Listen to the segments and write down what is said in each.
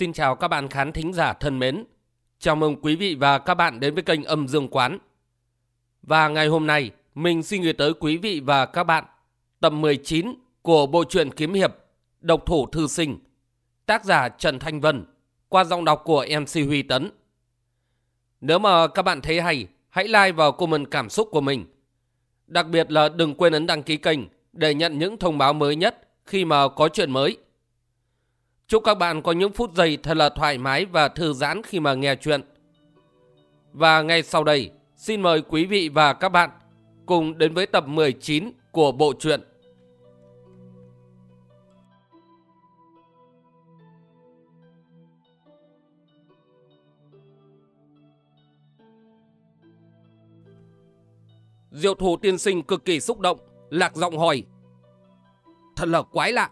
Xin chào các bạn khán thính giả thân mến. Chào mừng quý vị và các bạn đến với kênh Âm Dương Quán. Và ngày hôm nay, mình xin gửi tới quý vị và các bạn tập 19 của bộ truyện kiếm hiệp Độc Thủ Thư Sinh, tác giả Trần Thanh Vân, qua giọng đọc của MC Huy Tấn. Nếu mà các bạn thấy hay, hãy like vào comment cảm xúc của mình. Đặc biệt là đừng quên ấn đăng ký kênh để nhận những thông báo mới nhất khi mà có chuyện mới – Chúc các bạn có những phút giây thật là thoải mái và thư giãn khi mà nghe chuyện. Và ngay sau đây, xin mời quý vị và các bạn cùng đến với tập 19 của bộ truyện. Diệu thủ tiên sinh cực kỳ xúc động, lạc giọng hỏi. Thật là quái lạ,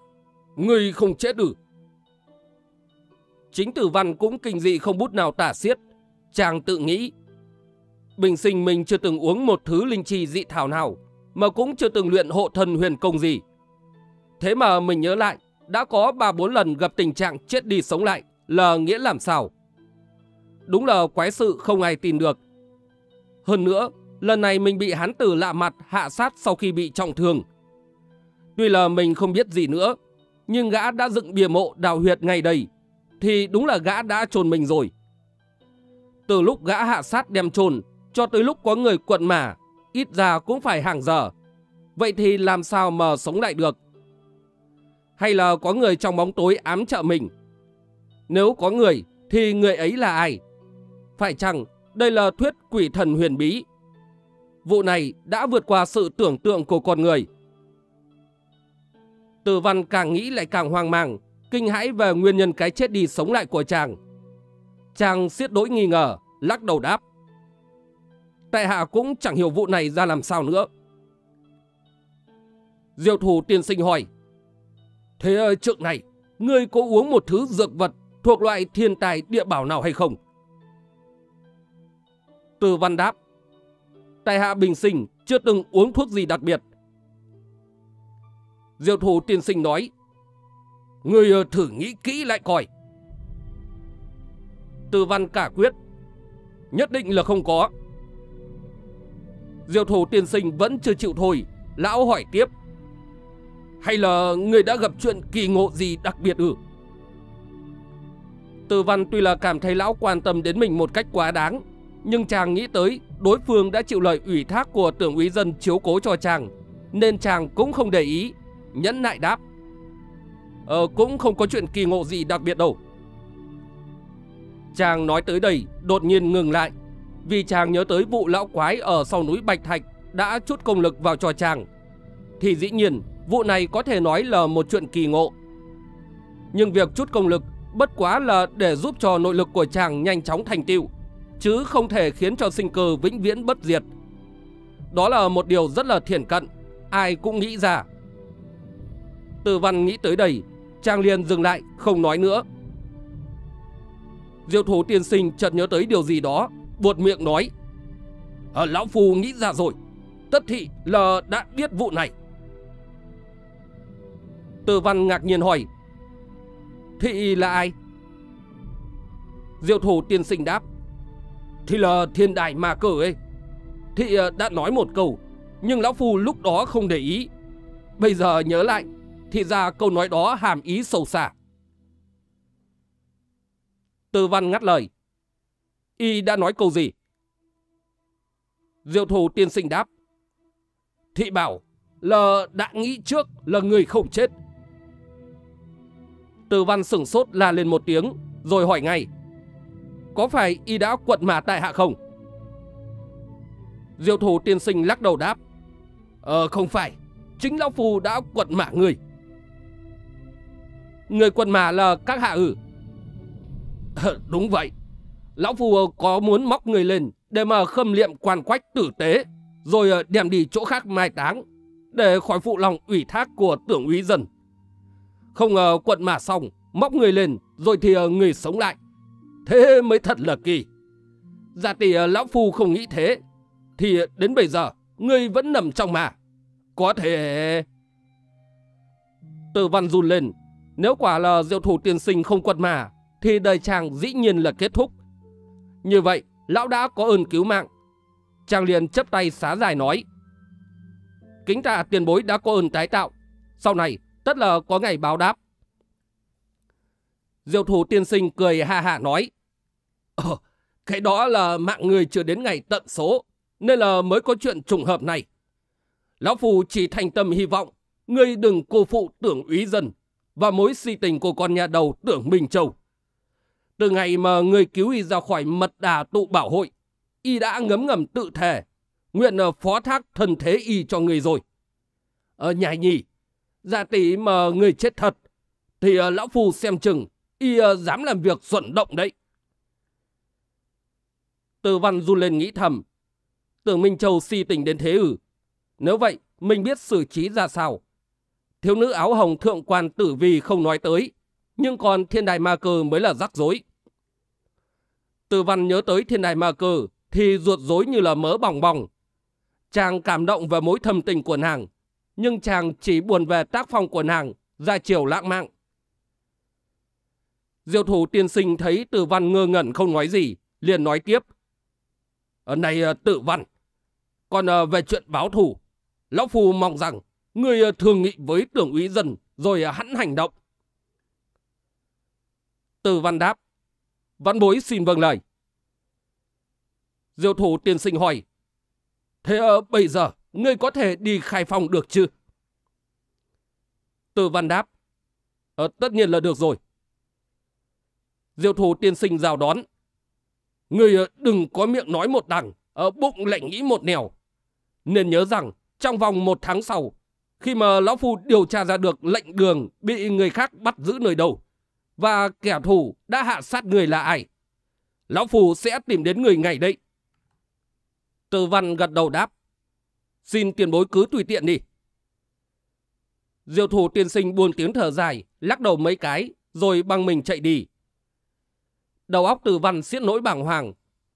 ngươi không chết được Chính tử văn cũng kinh dị không bút nào tả xiết. Chàng tự nghĩ. Bình sinh mình chưa từng uống một thứ linh trì dị thảo nào, mà cũng chưa từng luyện hộ thần huyền công gì. Thế mà mình nhớ lại, đã có ba bốn lần gặp tình trạng chết đi sống lại, là nghĩa làm sao? Đúng là quái sự không ai tin được. Hơn nữa, lần này mình bị hán tử lạ mặt hạ sát sau khi bị trọng thương. Tuy là mình không biết gì nữa, nhưng gã đã dựng bìa mộ đào huyệt ngay đây, thì đúng là gã đã trồn mình rồi. Từ lúc gã hạ sát đem trồn cho tới lúc có người quận mà ít ra cũng phải hàng giờ. Vậy thì làm sao mà sống lại được? Hay là có người trong bóng tối ám trợ mình? Nếu có người thì người ấy là ai? Phải chăng đây là thuyết quỷ thần huyền bí? Vụ này đã vượt qua sự tưởng tượng của con người. Từ văn càng nghĩ lại càng hoang mang kinh hãi về nguyên nhân cái chết đi sống lại của chàng. Chàng xiết đối nghi ngờ, lắc đầu đáp. Tại hạ cũng chẳng hiểu vụ này ra làm sao nữa. Diệu thủ tiên sinh hỏi. Thế ơi trượng này, ngươi có uống một thứ dược vật thuộc loại thiên tài địa bảo nào hay không? Từ văn đáp. Tại hạ bình sinh chưa từng uống thuốc gì đặc biệt. Diệu thủ tiên sinh nói. Người ờ, thử nghĩ kỹ lại coi. Tư văn cả quyết. Nhất định là không có. Diệu thổ tiên sinh vẫn chưa chịu thôi. Lão hỏi tiếp. Hay là người đã gặp chuyện kỳ ngộ gì đặc biệt ư? Tư văn tuy là cảm thấy lão quan tâm đến mình một cách quá đáng. Nhưng chàng nghĩ tới đối phương đã chịu lời ủy thác của tưởng úy dân chiếu cố cho chàng. Nên chàng cũng không để ý. Nhẫn nại đáp. Ờ, cũng không có chuyện kỳ ngộ gì đặc biệt đâu. Chàng nói tới đây, đột nhiên ngừng lại. Vì chàng nhớ tới vụ lão quái ở sau núi Bạch Thạch đã chút công lực vào cho chàng. Thì dĩ nhiên, vụ này có thể nói là một chuyện kỳ ngộ. Nhưng việc chút công lực bất quá là để giúp cho nội lực của chàng nhanh chóng thành tiêu, chứ không thể khiến cho sinh cơ vĩnh viễn bất diệt. Đó là một điều rất là thiển cận, ai cũng nghĩ ra. Từ văn nghĩ tới đây Trang liền dừng lại, không nói nữa. Diêu thố tiên sinh chợt nhớ tới điều gì đó, buột miệng nói. À, Lão phù nghĩ ra rồi, tất thị là đã biết vụ này. Từ văn ngạc nhiên hỏi, thị là ai? Diêu thủ tiên sinh đáp, Thị là thiên đại mà cờ ấy. Thị ờ, đã nói một câu, nhưng Lão phù lúc đó không để ý. Bây giờ nhớ lại thì ra câu nói đó hàm ý sâu xa. Từ văn ngắt lời. Y đã nói câu gì? Diệu thủ tiên sinh đáp. Thị bảo là đã nghĩ trước là người không chết. Từ văn sửng sốt la lên một tiếng rồi hỏi ngay. Có phải y đã quật mà tại hạ không? Diệu thủ tiên sinh lắc đầu đáp. Ờ không phải, chính Lão phù đã quật mã người. Người quần mã là các hạ ử. Đúng vậy. Lão phù có muốn móc người lên để mà khâm liệm quan quách tử tế, rồi ờ, đem đi chỗ khác mai táng, để khỏi phụ lòng ủy thác của tưởng úy dân. Không ngờ quận mã xong, móc người lên, rồi thì ờ, người sống lại. Thế mới thật là kỳ. Giả dạ tỷ ờ, Lão Phu không nghĩ thế, thì đến bây giờ, người vẫn nằm trong mà. Có thể... Từ văn run lên, nếu quả là diệu thủ tiên sinh không quật mà, thì đời chàng dĩ nhiên là kết thúc. Như vậy, lão đã có ơn cứu mạng. Chàng liền chấp tay xá dài nói. Kính tạ tiền bối đã có ơn tái tạo. Sau này, tất là có ngày báo đáp. Diệu thủ tiên sinh cười ha hạ nói. Ờ, cái đó là mạng người chưa đến ngày tận số, nên là mới có chuyện trùng hợp này. Lão Phù chỉ thành tâm hy vọng, ngươi đừng cô phụ tưởng úy dân và mối si tình của con nhà đầu tưởng Minh Châu. Từ ngày mà người cứu y ra khỏi mật đà tụ bảo hội, y đã ngấm ngầm tự thề, nguyện ờ, phó thác thần thế y cho người rồi. Ở ờ, nhà nhỉ, giả tỷ mà người chết thật, thì ờ, lão phu xem chừng, y dám làm việc xuẩn động đấy. Từ văn run lên nghĩ thầm, tưởng Minh Châu si tình đến thế ử. Nếu vậy, mình biết xử trí ra sao thiếu nữ áo hồng thượng quan tử vi không nói tới, nhưng còn thiên đại ma cơ mới là rắc rối. Từ văn nhớ tới thiên đại ma cơ thì ruột rối như là mỡ bỏng bỏng. Chàng cảm động về mối thầm tình của nàng, nhưng chàng chỉ buồn về tác phong của nàng, ra chiều lãng mạn. Diệu thủ tiên sinh thấy tử văn ngơ ngẩn không nói gì, liền nói tiếp. Ờ, này ờ, tử văn, còn ờ, về chuyện báo thủ, lão phu mong rằng Người ờ, thường nghị với tưởng úy dần rồi ờ, hẵn hành động. Từ văn đáp. Văn bối xin vâng lời. Diệu thủ tiên sinh hỏi. Thế à, bây giờ ngươi có thể đi khai phòng được chứ? Từ văn đáp. À, tất nhiên là được rồi. Diệu thủ tiên sinh rào đón. Ngươi đừng có miệng nói một đằng, bụng lại nghĩ một nẻo. Nên nhớ rằng trong vòng một tháng sau, khi mà Lão Phu điều tra ra được lệnh đường bị người khác bắt giữ nơi đâu và kẻ thù đã hạ sát người là ai. Lão Phu sẽ tìm đến người ngày đây. Từ văn gật đầu đáp. Xin tiền bối cứ tùy tiện đi. Diệu thủ tiên sinh buồn tiếng thở dài, lắc đầu mấy cái, rồi băng mình chạy đi. Đầu óc từ văn xiết nỗi bàng hoàng.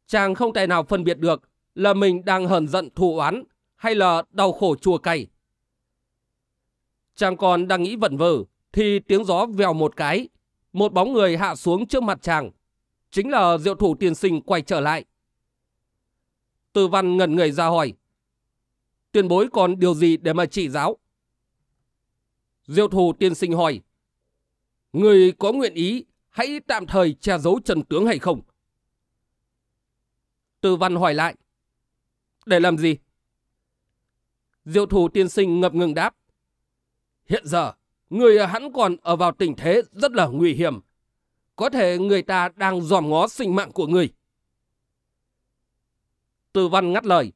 Chàng không tài nào phân biệt được là mình đang hờn giận thù oán hay là đau khổ chua cay. Chàng còn đang nghĩ vẩn vờ, thì tiếng gió vèo một cái, một bóng người hạ xuống trước mặt chàng. Chính là diệu thủ tiên sinh quay trở lại. Từ văn ngẩn người ra hỏi. tuyên bối còn điều gì để mà chỉ giáo? Diệu thủ tiên sinh hỏi. Người có nguyện ý hãy tạm thời che giấu trần tướng hay không? Từ văn hỏi lại. Để làm gì? Diệu thủ tiên sinh ngập ngừng đáp. Hiện giờ, người hắn còn ở vào tình thế rất là nguy hiểm. Có thể người ta đang dòm ngó sinh mạng của người. Từ văn ngắt lời.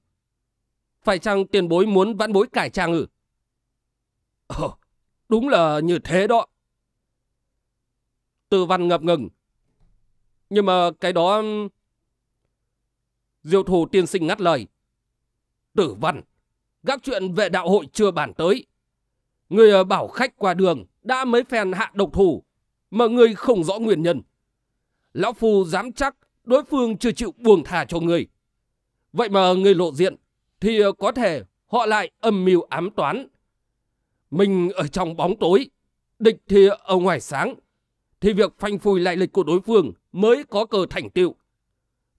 Phải chăng tiền bối muốn vãn bối cải trang ư? Ờ, đúng là như thế đó. Từ văn ngập ngừng. Nhưng mà cái đó... Diêu thủ tiên sinh ngắt lời. Tử văn, các chuyện về đạo hội chưa bàn tới. Người bảo khách qua đường đã mấy phen hạ độc thủ, mà người không rõ nguyên nhân. Lão Phu dám chắc đối phương chưa chịu buông thả cho người. Vậy mà người lộ diện, thì có thể họ lại âm mưu ám toán. Mình ở trong bóng tối, địch thì ở ngoài sáng, thì việc phanh phui lại lịch của đối phương mới có cơ thành tựu.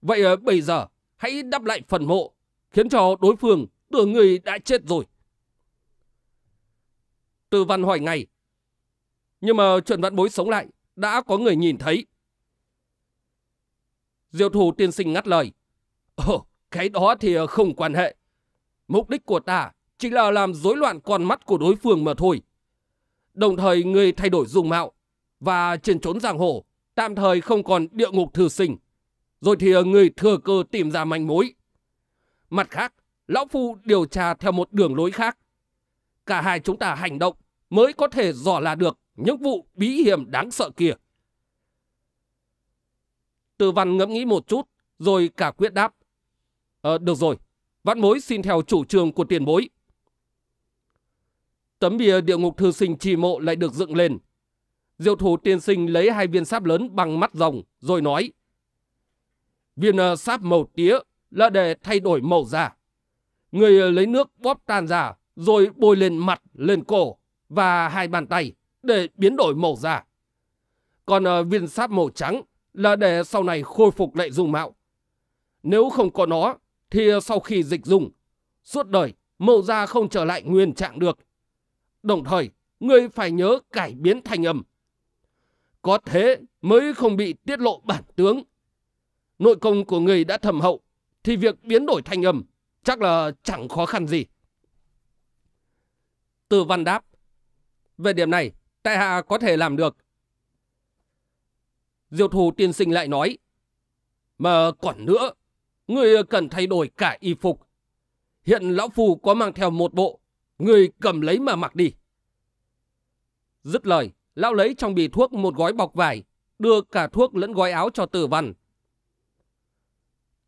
Vậy ờ, bây giờ, hãy đắp lại phần mộ, khiến cho đối phương tưởng người đã chết rồi. Từ văn hỏi ngay. Nhưng mà chuyện vạn bối sống lại, đã có người nhìn thấy. Diệu thủ tiên sinh ngắt lời. Ồ, cái đó thì không quan hệ. Mục đích của ta chỉ là làm rối loạn con mắt của đối phương mà thôi. Đồng thời người thay đổi dung mạo, và trên trốn giang hồ, tạm thời không còn địa ngục thư sinh. Rồi thì người thừa cơ tìm ra manh mối. Mặt khác, Lão Phu điều tra theo một đường lối khác cả hai chúng ta hành động mới có thể dò là được những vụ bí hiểm đáng sợ kia. Từ văn ngẫm nghĩ một chút, rồi cả quyết đáp. Ờ, được rồi, vãn mối xin theo chủ trương của tiền bối. Tấm bia địa ngục thư sinh trì mộ lại được dựng lên. Diệu thủ tiên sinh lấy hai viên sáp lớn bằng mắt rồng, rồi nói. Viên ờ, sáp màu tía là để thay đổi màu da. Người lấy nước bóp tan ra rồi bôi lên mặt, lên cổ và hai bàn tay để biến đổi màu da. Còn ờ, viên sáp màu trắng là để sau này khôi phục lại dung mạo. Nếu không có nó thì sau khi dịch dùng, suốt đời màu da không trở lại nguyên trạng được. Đồng thời, người phải nhớ cải biến thành âm. Có thế mới không bị tiết lộ bản tướng. Nội công của người đã thầm hậu thì việc biến đổi thanh âm chắc là chẳng khó khăn gì. Từ văn đáp. Về điểm này, tại hạ có thể làm được. Diệu thù tiên sinh lại nói. Mà còn nữa, người cần thay đổi cả y phục. Hiện lão phù có mang theo một bộ, người cầm lấy mà mặc đi. Dứt lời, lão lấy trong bì thuốc một gói bọc vải, đưa cả thuốc lẫn gói áo cho tử văn.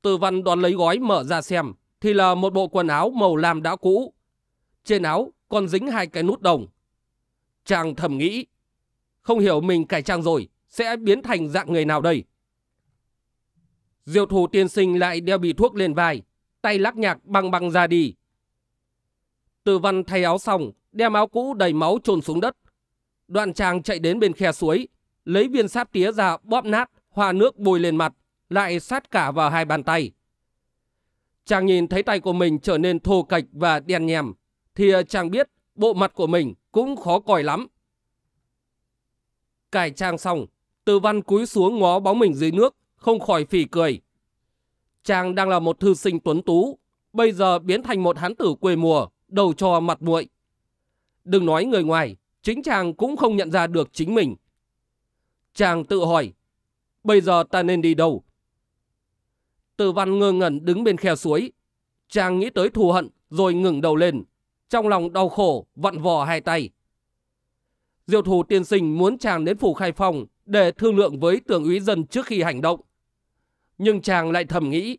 Tử văn đón lấy gói mở ra xem, thì là một bộ quần áo màu lam đã cũ. Trên áo còn dính hai cái nút đồng. Chàng thầm nghĩ, không hiểu mình cải trang rồi, sẽ biến thành dạng người nào đây? Diệu thủ tiên sinh lại đeo bị thuốc lên vai, tay lắc nhạc băng băng ra đi. Từ văn thay áo xong, đem áo cũ đầy máu trồn xuống đất. Đoạn chàng chạy đến bên khe suối, lấy viên sáp tía ra bóp nát, hòa nước bôi lên mặt, lại sát cả vào hai bàn tay. Chàng nhìn thấy tay của mình trở nên thô kệch và đen nhèm, thì ờ, chàng biết bộ mặt của mình cũng khó coi lắm. Cải trang xong, từ văn cúi xuống ngó bóng mình dưới nước, không khỏi phỉ cười. Chàng đang là một thư sinh tuấn tú, bây giờ biến thành một hán tử quê mùa, đầu trò mặt muội. Đừng nói người ngoài, chính chàng cũng không nhận ra được chính mình. Chàng tự hỏi, bây giờ ta nên đi đâu? Từ văn ngơ ngẩn đứng bên khe suối. Chàng nghĩ tới thù hận, rồi ngừng đầu lên, trong lòng đau khổ, vặn vò hai tay. Diệu thủ tiên sinh muốn chàng đến phủ khai phòng để thương lượng với tưởng úy dân trước khi hành động. Nhưng chàng lại thầm nghĩ,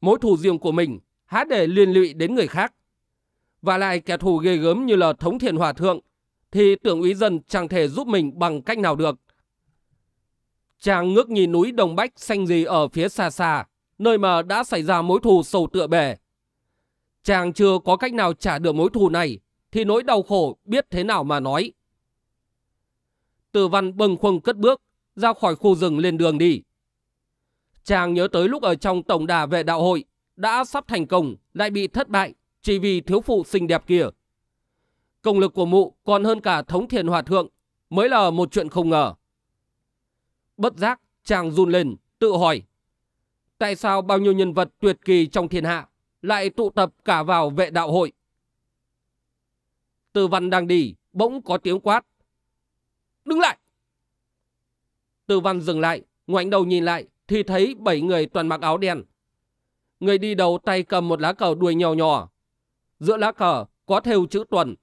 mối thù riêng của mình há để liên lụy đến người khác. Và lại kẻ thù ghê gớm như là thống thiền hòa thượng, thì tưởng úy dân chẳng thể giúp mình bằng cách nào được. Chàng ngước nhìn núi Đồng Bách xanh gì ở phía xa xa, nơi mà đã xảy ra mối thù sầu tựa bể. Chàng chưa có cách nào trả được mối thù này, thì nỗi đau khổ biết thế nào mà nói. Tử văn bâng khuâng cất bước, ra khỏi khu rừng lên đường đi. Chàng nhớ tới lúc ở trong tổng đà vệ đạo hội, đã sắp thành công, lại bị thất bại, chỉ vì thiếu phụ xinh đẹp kia. Công lực của mụ còn hơn cả thống thiền hòa thượng, mới là một chuyện không ngờ. Bất giác, chàng run lên, tự hỏi. Tại sao bao nhiêu nhân vật tuyệt kỳ trong thiên hạ lại tụ tập cả vào vệ đạo hội. Từ văn đang đi, bỗng có tiếng quát. Đứng lại! Từ văn dừng lại, ngoảnh đầu nhìn lại, thì thấy bảy người toàn mặc áo đen. Người đi đầu tay cầm một lá cờ đuôi nhỏ nhỏ. Giữa lá cờ có thêu chữ tuần.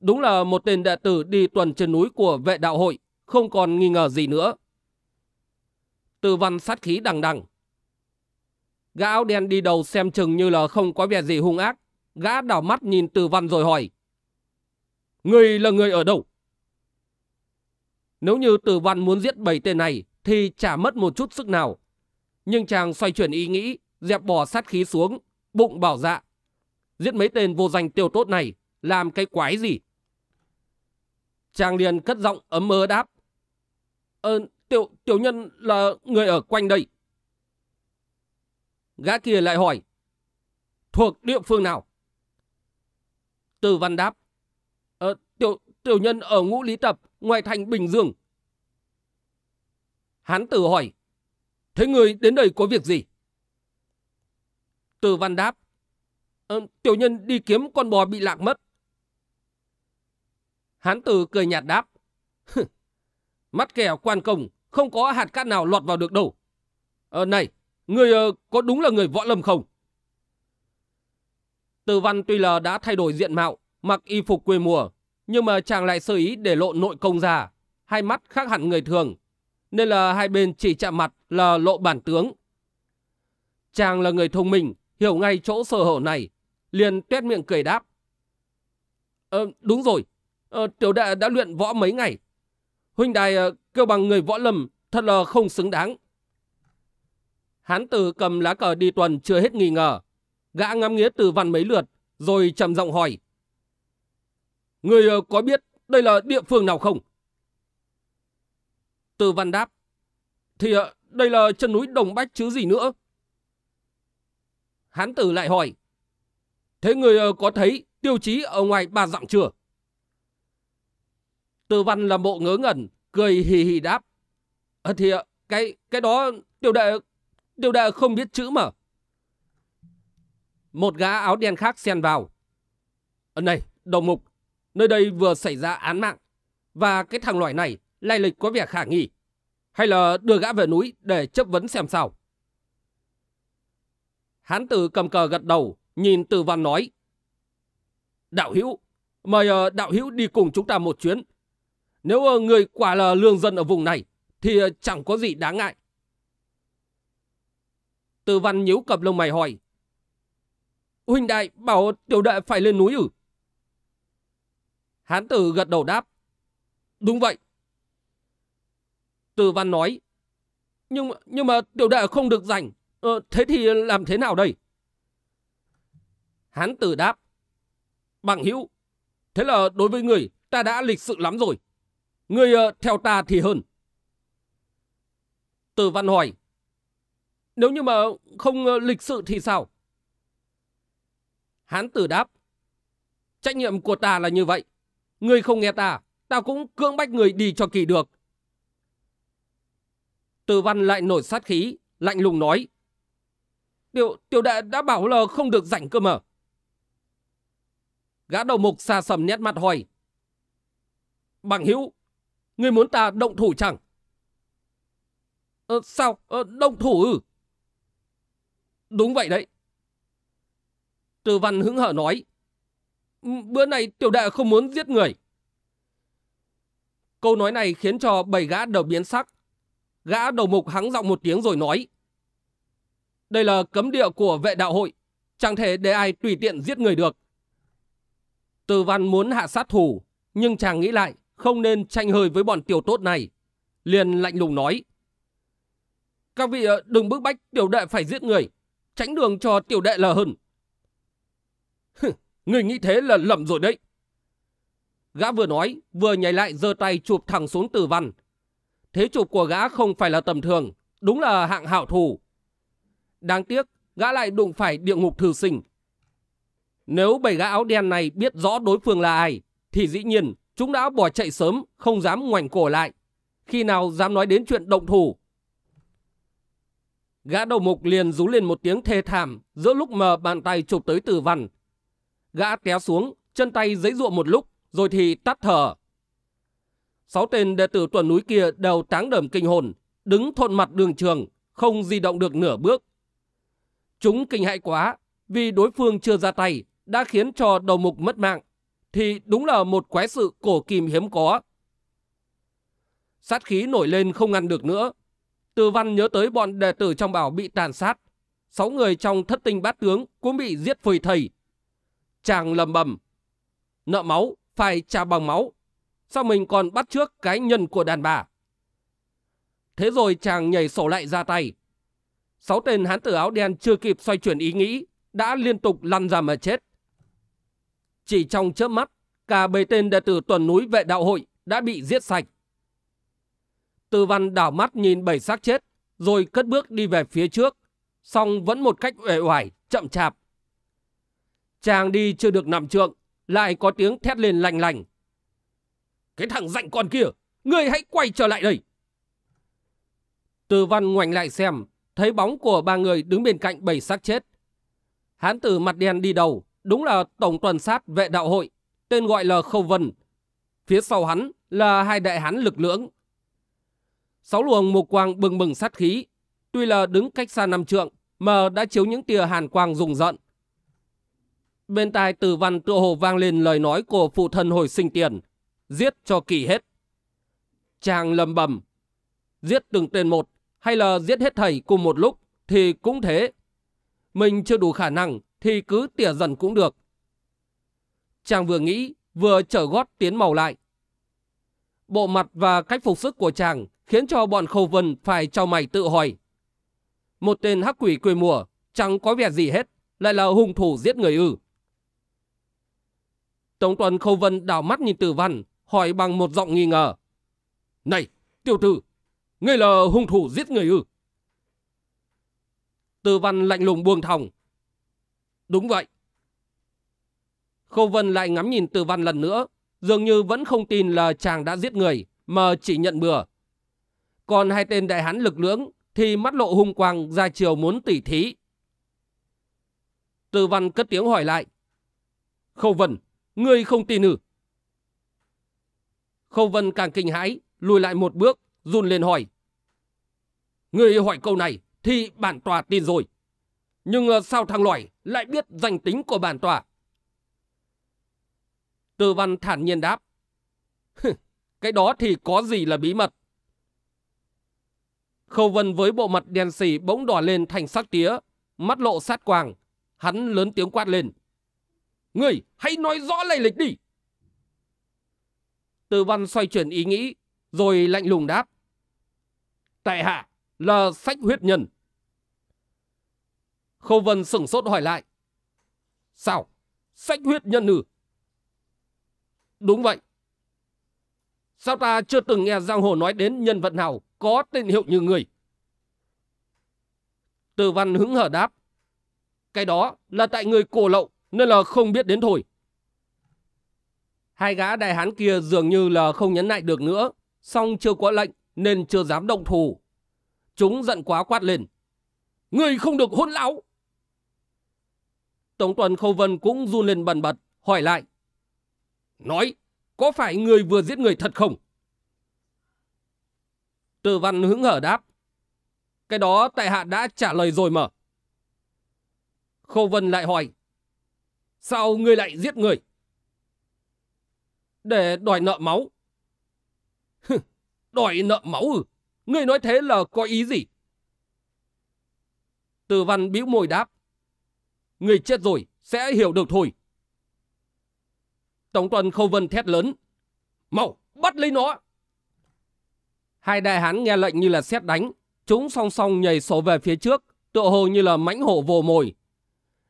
Đúng là một tên đệ tử đi tuần trên núi của vệ đạo hội, không còn nghi ngờ gì nữa. Từ văn sát khí đằng đằng. Gã áo đen đi đầu xem chừng như là không có vẻ gì hung ác. Gã đảo mắt nhìn Từ Văn rồi hỏi. Người là người ở đâu? Nếu như Từ Văn muốn giết bảy tên này thì chả mất một chút sức nào. Nhưng chàng xoay chuyển ý nghĩ, dẹp bỏ sát khí xuống, bụng bảo dạ. Giết mấy tên vô danh tiêu tốt này, làm cái quái gì? Chàng liền cất giọng ấm ớ đáp. Ờ, tiểu, tiểu nhân là người ở quanh đây. Gã kia lại hỏi. Thuộc địa phương nào? Từ văn đáp. Ờ, tiểu, tiểu nhân ở ngũ lý tập, ngoài thành Bình Dương. Hán tử hỏi. Thế người đến đây có việc gì? Từ văn đáp. Ờ, tiểu nhân đi kiếm con bò bị lạc mất. Hán tử cười nhạt đáp. Mắt kẻ quan công, không có hạt cát nào lọt vào được đâu. Ờ này, Người ờ, có đúng là người võ lâm không? Từ văn tuy là đã thay đổi diện mạo, mặc y phục quê mùa, nhưng mà chàng lại sơ ý để lộ nội công ra, hai mắt khác hẳn người thường, nên là hai bên chỉ chạm mặt là lộ bản tướng. Chàng là người thông minh, hiểu ngay chỗ sơ hở này, liền tuét miệng cười đáp. Ờ, đúng rồi, ờ, tiểu đệ đã luyện võ mấy ngày. Huynh đài ờ, kêu bằng người võ lâm, thật là không xứng đáng. Hán tử cầm lá cờ đi tuần chưa hết nghi ngờ. Gã ngắm nghía từ văn mấy lượt, rồi trầm giọng hỏi. Người ờ, có biết đây là địa phương nào không? Từ văn đáp. Thì ờ, đây là chân núi Đồng Bách chứ gì nữa. Hán tử lại hỏi. Thế người ờ, có thấy tiêu chí ở ngoài ba dặm chưa? Từ văn là bộ ngớ ngẩn, cười hì hì đáp. thì cái cái đó tiêu đệ Đều đã không biết chữ mà. Một gã áo đen khác xen vào. Ở này, đầu mục, nơi đây vừa xảy ra án mạng. Và cái thằng loại này, lai lịch có vẻ khả nghi. Hay là đưa gã về núi để chấp vấn xem sao. Hán tử cầm cờ gật đầu, nhìn từ văn nói. Đạo hữu, mời ờ, đạo hữu đi cùng chúng ta một chuyến. Nếu ờ, người quả là lương dân ở vùng này, thì ờ, chẳng có gì đáng ngại. Từ văn nhíu cặp lông mày hỏi. Huynh đại bảo tiểu đệ phải lên núi ử. Hán tử gật đầu đáp. Đúng vậy. Từ văn nói. Nhưng, nhưng mà tiểu đệ không được rảnh. Ờ, thế thì làm thế nào đây? Hán tử đáp. Bằng hữu, thế là đối với người ta đã lịch sự lắm rồi. Người ờ, theo ta thì hơn. Từ văn hỏi. Nếu như mà không ờ, lịch sự thì sao? Hán tử đáp. Trách nhiệm của ta là như vậy. Người không nghe ta, ta cũng cưỡng bách người đi cho kỳ được. Từ văn lại nổi sát khí, lạnh lùng nói. Tiểu, tiểu đệ đã bảo là không được rảnh cơ mà. Gã đầu mục xa sầm nét mặt hỏi. Bằng hữu, ngươi muốn ta động thủ chẳng? Ờ, sao? Ờ, động thủ ư? Đúng vậy đấy. Từ văn hững hở nói. Bữa nay tiểu đệ không muốn giết người. Câu nói này khiến cho bảy gã đầu biến sắc. Gã đầu mục hắng giọng một tiếng rồi nói. Đây là cấm địa của vệ đạo hội. Chẳng thể để ai tùy tiện giết người được. Từ văn muốn hạ sát thủ. Nhưng chàng nghĩ lại không nên tranh hơi với bọn tiểu tốt này. Liền lạnh lùng nói. Các vị ờ, đừng bức bách tiểu đệ phải giết người tránh đường cho tiểu đệ là hơn. Người nghĩ thế là lầm rồi đấy. Gã vừa nói, vừa nhảy lại giơ tay chụp thẳng xuống tử văn. Thế chụp của gã không phải là tầm thường, đúng là hạng hảo thủ. Đáng tiếc, gã lại đụng phải địa ngục thư sinh. Nếu bảy gã áo đen này biết rõ đối phương là ai, thì dĩ nhiên chúng đã bỏ chạy sớm, không dám ngoảnh cổ lại. Khi nào dám nói đến chuyện động thủ, Gã đầu mục liền rú lên một tiếng thê thảm giữa lúc mờ bàn tay chụp tới tử văn. Gã té xuống, chân tay giấy ruộng một lúc, rồi thì tắt thở. Sáu tên đệ tử tuần núi kia đều táng đờm kinh hồn, đứng thộn mặt đường trường, không di động được nửa bước. Chúng kinh hại quá, vì đối phương chưa ra tay, đã khiến cho đầu mục mất mạng, thì đúng là một quái sự cổ kìm hiếm có. Sát khí nổi lên không ngăn được nữa, từ văn nhớ tới bọn đệ tử trong bảo bị tàn sát. Sáu người trong thất tinh bát tướng cũng bị giết phùi thầy. Chàng lầm bầm. Nợ máu, phải trả bằng máu. Sao mình còn bắt trước cái nhân của đàn bà? Thế rồi chàng nhảy sổ lại ra tay. Sáu tên hán tử áo đen chưa kịp xoay chuyển ý nghĩ, đã liên tục lăn ra mà chết. Chỉ trong chớp mắt, cả bầy tên đệ tử tuần núi vệ đạo hội đã bị giết sạch. Tư văn đảo mắt nhìn bảy xác chết, rồi cất bước đi về phía trước, song vẫn một cách uể oải, chậm chạp. Chàng đi chưa được nằm trượng, lại có tiếng thét lên lành lành. Cái thằng dạnh con kia, ngươi hãy quay trở lại đây. Tư văn ngoảnh lại xem, thấy bóng của ba người đứng bên cạnh bảy xác chết. Hán tử mặt đen đi đầu, đúng là Tổng tuần sát vệ đạo hội, tên gọi là Khâu Vân. Phía sau hắn là hai đại hán lực lưỡng, Sáu luồng mục quang bừng bừng sát khí, tuy là đứng cách xa năm trượng, mờ đã chiếu những tia hàn quang rùng rợn. Bên tai tử văn tựa hồ vang lên lời nói của phụ thân hồi sinh tiền, giết cho kỳ hết. Chàng lầm bầm, giết từng tên một hay là giết hết thầy cùng một lúc thì cũng thế. Mình chưa đủ khả năng thì cứ tỉa dần cũng được. Chàng vừa nghĩ vừa trở gót tiến màu lại. Bộ mặt và cách phục sức của chàng khiến cho bọn khâu vân phải trao mày tự hỏi. Một tên hắc quỷ quê mùa, chẳng có vẻ gì hết, lại là hung thủ giết người ư. Tống tuần khâu vân đảo mắt nhìn tử văn, hỏi bằng một giọng nghi ngờ. Này, tiểu tử, ngươi là hung thủ giết người ư? Tử văn lạnh lùng buông thòng. Đúng vậy. Khâu Vân lại ngắm nhìn Từ Văn lần nữa, dường như vẫn không tin là chàng đã giết người, mà chỉ nhận bừa. Còn hai tên đại hán lực lưỡng thì mắt lộ hung quang ra chiều muốn tỉ thí. tư văn cất tiếng hỏi lại. Khâu Vân, ngươi không tin ư? Khâu Vân càng kinh hãi, lùi lại một bước, run lên hỏi. Ngươi hỏi câu này thì bản tòa tin rồi. Nhưng ờ, sao thằng loài lại biết danh tính của bản tòa? tư văn thản nhiên đáp. Cái đó thì có gì là bí mật. Khâu Vân với bộ mặt đen sì bỗng đỏ lên thành sắc tía, mắt lộ sát quang. Hắn lớn tiếng quát lên. Ngươi, hãy nói rõ lây lịch đi! Từ văn xoay chuyển ý nghĩ, rồi lạnh lùng đáp. Tại hạ là sách huyết nhân. Khâu Vân sửng sốt hỏi lại. Sao? Sách huyết nhân ư? Đúng vậy. Sao ta chưa từng nghe Giang Hồ nói đến nhân vật nào có tên hiệu như người? Từ văn hứng hở đáp. Cái đó là tại người cổ lậu nên là không biết đến thôi. Hai gã đại hán kia dường như là không nhấn lại được nữa, song chưa có lệnh nên chưa dám động thủ. Chúng giận quá quát lên. Người không được hôn lão! tổng Tuần Khâu Vân cũng run lên bần bật, hỏi lại. Nói, có phải người vừa giết người thật không? Từ văn hứng hở đáp. Cái đó tại hạ đã trả lời rồi mà. Khâu Vân lại hỏi. Sao người lại giết người? Để đòi nợ máu. đòi nợ máu ư? người nói thế là có ý gì? Từ văn bĩu môi đáp. người chết rồi, sẽ hiểu được thôi. Tống tuần Khâu Vân thét lớn. Mau, bắt lấy nó! Hai đại hán nghe lệnh như là xét đánh. Chúng song song nhảy sổ về phía trước, tựa hồ như là mãnh hổ vồ mồi.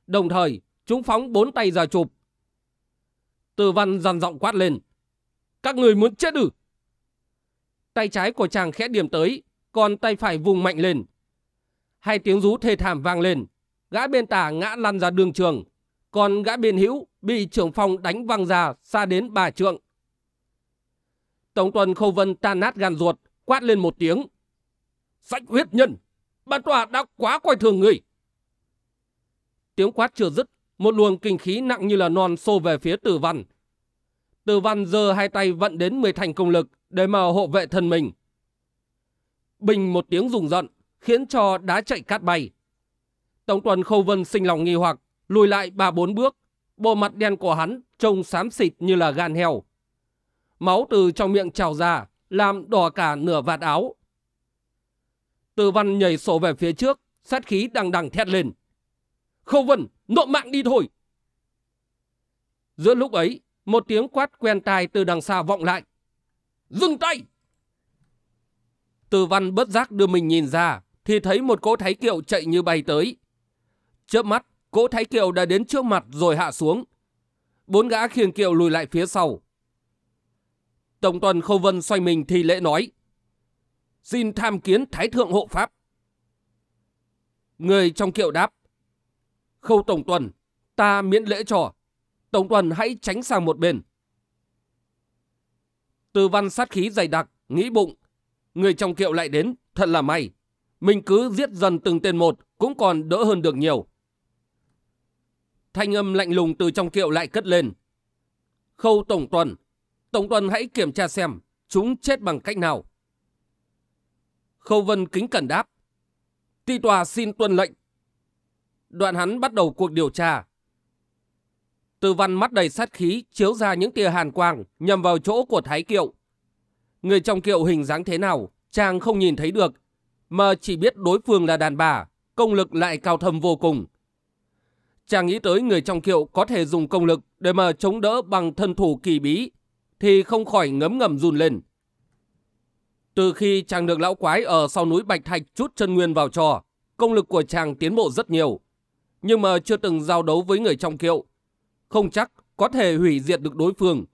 Đồng thời, chúng phóng bốn tay ra chụp. Từ văn dằn giọng quát lên. Các người muốn chết ư? Tay trái của chàng khẽ điểm tới, còn tay phải vùng mạnh lên. Hai tiếng rú thê thảm vang lên. Gã bên tả ngã lăn ra đường trường, còn gã bên hữu bị trưởng phòng đánh văng ra xa đến bà trượng. Tổng tuần Khâu Vân tan nát gan ruột, quát lên một tiếng. Sách huyết nhân, bản tòa đã quá coi thường người. Tiếng quát chưa dứt, một luồng kinh khí nặng như là non xô về phía tử văn. Tử văn giơ hai tay vận đến mười thành công lực để mà hộ vệ thân mình. Bình một tiếng rùng giận, khiến cho đá chạy cát bay. Tổng tuần Khâu Vân sinh lòng nghi hoặc, lùi lại ba bốn bước, Bộ mặt đen của hắn trông xám xịt như là gan heo. Máu từ trong miệng trào ra, làm đỏ cả nửa vạt áo. Từ văn nhảy sổ về phía trước, sát khí đang đằng thét lên. Khâu Vân, nộ mạng đi thôi! Giữa lúc ấy, một tiếng quát quen tai từ đằng xa vọng lại. Dừng tay! Từ văn bất giác đưa mình nhìn ra, thì thấy một cỗ thái kiệu chạy như bay tới. Chớp mắt, Cỗ Thái Kiều đã đến trước mặt rồi hạ xuống. Bốn gã khiêng Kiều lùi lại phía sau. Tổng tuần Khâu Vân xoay mình thì lễ nói. Xin tham kiến Thái Thượng Hộ Pháp. Người trong kiệu đáp. Khâu Tổng tuần, ta miễn lễ trò. Tổng tuần hãy tránh sang một bên. Từ văn sát khí dày đặc, nghĩ bụng. Người trong kiệu lại đến, thật là may. Mình cứ giết dần từng tên một cũng còn đỡ hơn được nhiều. Thanh âm lạnh lùng từ trong kiệu lại cất lên. Khâu Tổng Tuần, Tổng Tuần hãy kiểm tra xem chúng chết bằng cách nào. Khâu Vân kính cẩn đáp. Ti tòa xin tuân lệnh. Đoạn hắn bắt đầu cuộc điều tra. Từ văn mắt đầy sát khí chiếu ra những tia hàn quang nhằm vào chỗ của Thái Kiệu. Người trong kiệu hình dáng thế nào, chàng không nhìn thấy được, mà chỉ biết đối phương là đàn bà, công lực lại cao thâm vô cùng chàng nghĩ tới người trong kiệu có thể dùng công lực để mà chống đỡ bằng thân thủ kỳ bí, thì không khỏi ngấm ngầm run lên. Từ khi chàng được lão quái ở sau núi Bạch Thạch chút chân nguyên vào trò, công lực của chàng tiến bộ rất nhiều, nhưng mà chưa từng giao đấu với người trong kiệu. Không chắc có thể hủy diệt được đối phương.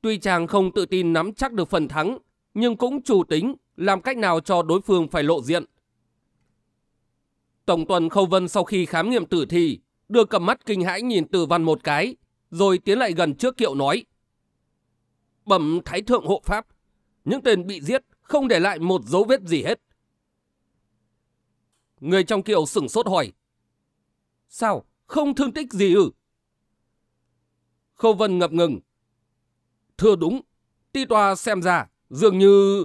Tuy chàng không tự tin nắm chắc được phần thắng, nhưng cũng chủ tính làm cách nào cho đối phương phải lộ diện. Tổng tuần Khâu Vân sau khi khám nghiệm tử thi, đưa cầm mắt kinh hãi nhìn tử Văn một cái, rồi tiến lại gần trước kiệu nói. Bẩm Thái Thượng Hộ Pháp, những tên bị giết không để lại một dấu vết gì hết. Người trong kiệu sửng sốt hỏi. Sao, không thương tích gì ư? Khâu Vân ngập ngừng. Thưa đúng, ti tòa xem ra, dường như...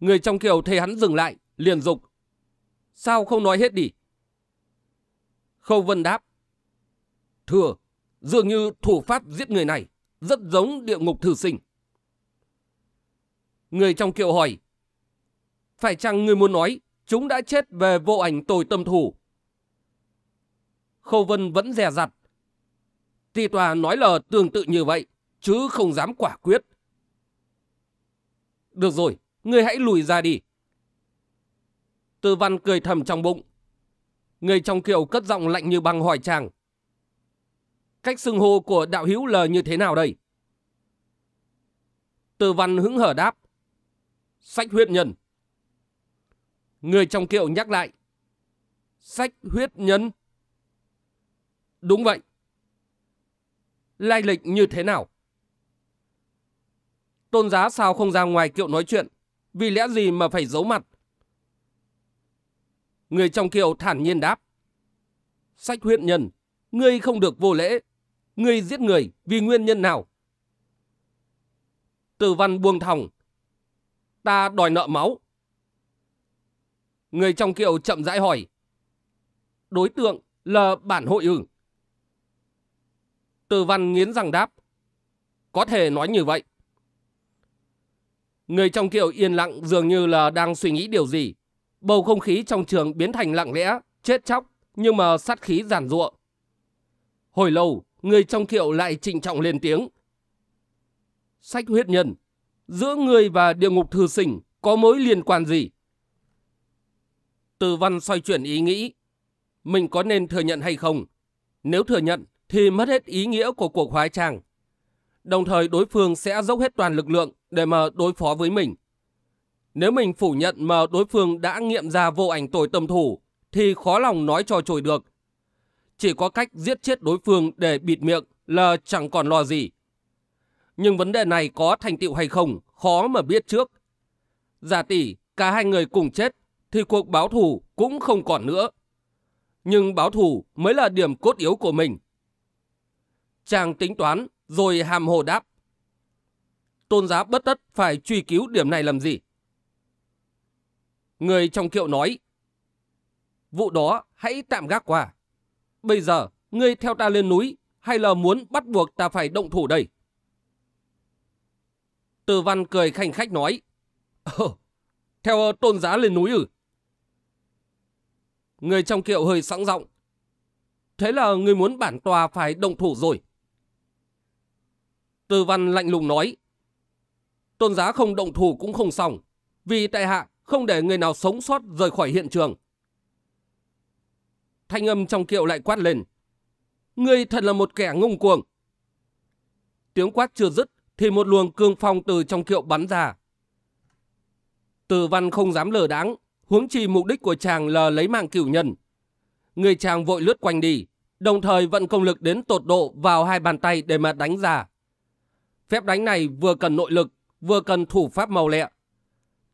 Người trong kiều thấy hắn dừng lại, liền dục. Sao không nói hết đi? Khâu Vân đáp. Thưa, dường như thủ pháp giết người này rất giống địa ngục thử sinh. Người trong kiệu hỏi. Phải chăng người muốn nói chúng đã chết về vô ảnh tội tâm thủ? Khâu Vân vẫn dè dặt. Thì tòa nói là tương tự như vậy, chứ không dám quả quyết. Được rồi, ngươi hãy lùi ra đi. Tư văn cười thầm trong bụng. Người trong kiệu cất giọng lạnh như băng hỏi chàng. Cách xưng hô của đạo hữu là như thế nào đây? Tư văn hứng hở đáp. Sách huyết nhân. Người trong kiệu nhắc lại. Sách huyết nhân. Đúng vậy. Lai lịch như thế nào? Tôn giá sao không ra ngoài kiệu nói chuyện? Vì lẽ gì mà phải giấu mặt? Người trong kiều thản nhiên đáp. Sách huyện nhân, ngươi không được vô lễ. Ngươi giết người vì nguyên nhân nào? Từ văn buông thòng. Ta đòi nợ máu. Người trong kiều chậm rãi hỏi. Đối tượng là bản hội ứng Từ văn nghiến răng đáp. Có thể nói như vậy. Người trong kiều yên lặng dường như là đang suy nghĩ điều gì bầu không khí trong trường biến thành lặng lẽ, chết chóc, nhưng mà sát khí giản giụa. Hồi lâu, người trong kiệu lại trịnh trọng lên tiếng. Sách huyết nhân, giữa người và địa ngục thư sinh có mối liên quan gì? Từ văn xoay chuyển ý nghĩ, mình có nên thừa nhận hay không? Nếu thừa nhận thì mất hết ý nghĩa của cuộc hóa trang. Đồng thời đối phương sẽ dốc hết toàn lực lượng để mà đối phó với mình. Nếu mình phủ nhận mà đối phương đã nghiệm ra vô ảnh tội tâm thủ, thì khó lòng nói cho trồi được. Chỉ có cách giết chết đối phương để bịt miệng là chẳng còn lo gì. Nhưng vấn đề này có thành tựu hay không, khó mà biết trước. Giả tỷ, cả hai người cùng chết, thì cuộc báo thù cũng không còn nữa. Nhưng báo thù mới là điểm cốt yếu của mình. Chàng tính toán, rồi hàm hồ đáp. Tôn giá bất tất phải truy cứu điểm này làm gì? Người trong kiệu nói, vụ đó hãy tạm gác qua. Bây giờ, ngươi theo ta lên núi hay là muốn bắt buộc ta phải động thủ đây? Từ văn cười khanh khách nói, Ờ, theo tôn giá lên núi ư Người trong kiệu hơi sẵn giọng Thế là người muốn bản tòa phải động thủ rồi. Từ văn lạnh lùng nói, tôn giá không động thủ cũng không xong, vì tại hạ không để người nào sống sót rời khỏi hiện trường. Thanh âm trong kiệu lại quát lên. Ngươi thật là một kẻ ngông cuồng. Tiếng quát chưa dứt thì một luồng cương phong từ trong kiệu bắn ra. Từ văn không dám lờ đáng, huống chi mục đích của chàng là lấy mạng cửu nhân. Người chàng vội lướt quanh đi, đồng thời vận công lực đến tột độ vào hai bàn tay để mà đánh ra. Phép đánh này vừa cần nội lực, vừa cần thủ pháp màu lẹ,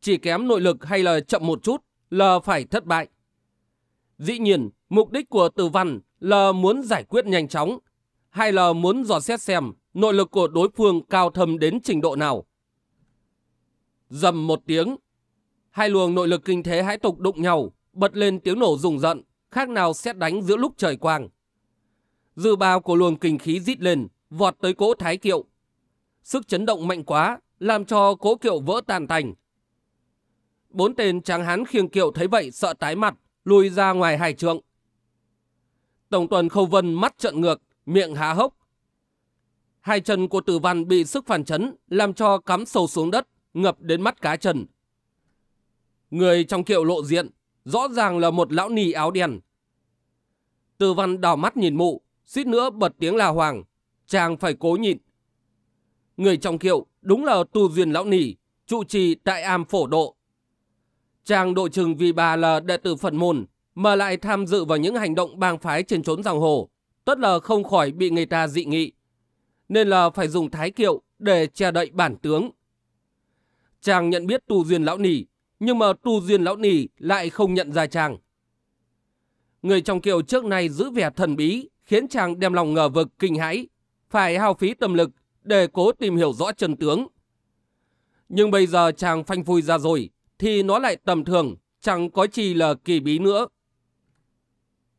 chỉ kém nội lực hay là chậm một chút là phải thất bại. Dĩ nhiên, mục đích của Tử Văn là muốn giải quyết nhanh chóng, hay là muốn dò xét xem nội lực của đối phương cao thâm đến trình độ nào. Dầm một tiếng, hai luồng nội lực kinh thế hãi tục đụng nhau, bật lên tiếng nổ rùng rợn, khác nào xét đánh giữa lúc trời quang. dự bao của luồng kinh khí rít lên, vọt tới cố Thái Kiệu. Sức chấn động mạnh quá, làm cho cố Kiệu vỡ tan tành, Bốn tên tráng hán khiêng kiệu thấy vậy sợ tái mặt, lùi ra ngoài hải trượng. Tổng tuần Khâu Vân mắt trợn ngược, miệng há hốc. Hai chân của tử văn bị sức phản chấn, làm cho cắm sâu xuống đất, ngập đến mắt cá chân. Người trong kiệu lộ diện, rõ ràng là một lão nì áo đen. Tử văn đảo mắt nhìn mụ, suýt nữa bật tiếng là hoàng, chàng phải cố nhịn. Người trong kiệu đúng là tu duyên lão nì, trụ trì tại am phổ độ. Chàng đội trừng vì bà là đệ tử Phật môn mà lại tham dự vào những hành động bang phái trên trốn dòng hồ, tất là không khỏi bị người ta dị nghị. Nên là phải dùng thái kiệu để che đậy bản tướng. Chàng nhận biết tu duyên lão nỉ, nhưng mà tu duyên lão nỉ lại không nhận ra chàng. Người trong kiệu trước nay giữ vẻ thần bí, khiến chàng đem lòng ngờ vực kinh hãi, phải hao phí tâm lực để cố tìm hiểu rõ chân tướng. Nhưng bây giờ chàng phanh phui ra rồi, thì nó lại tầm thường, chẳng có chi là kỳ bí nữa.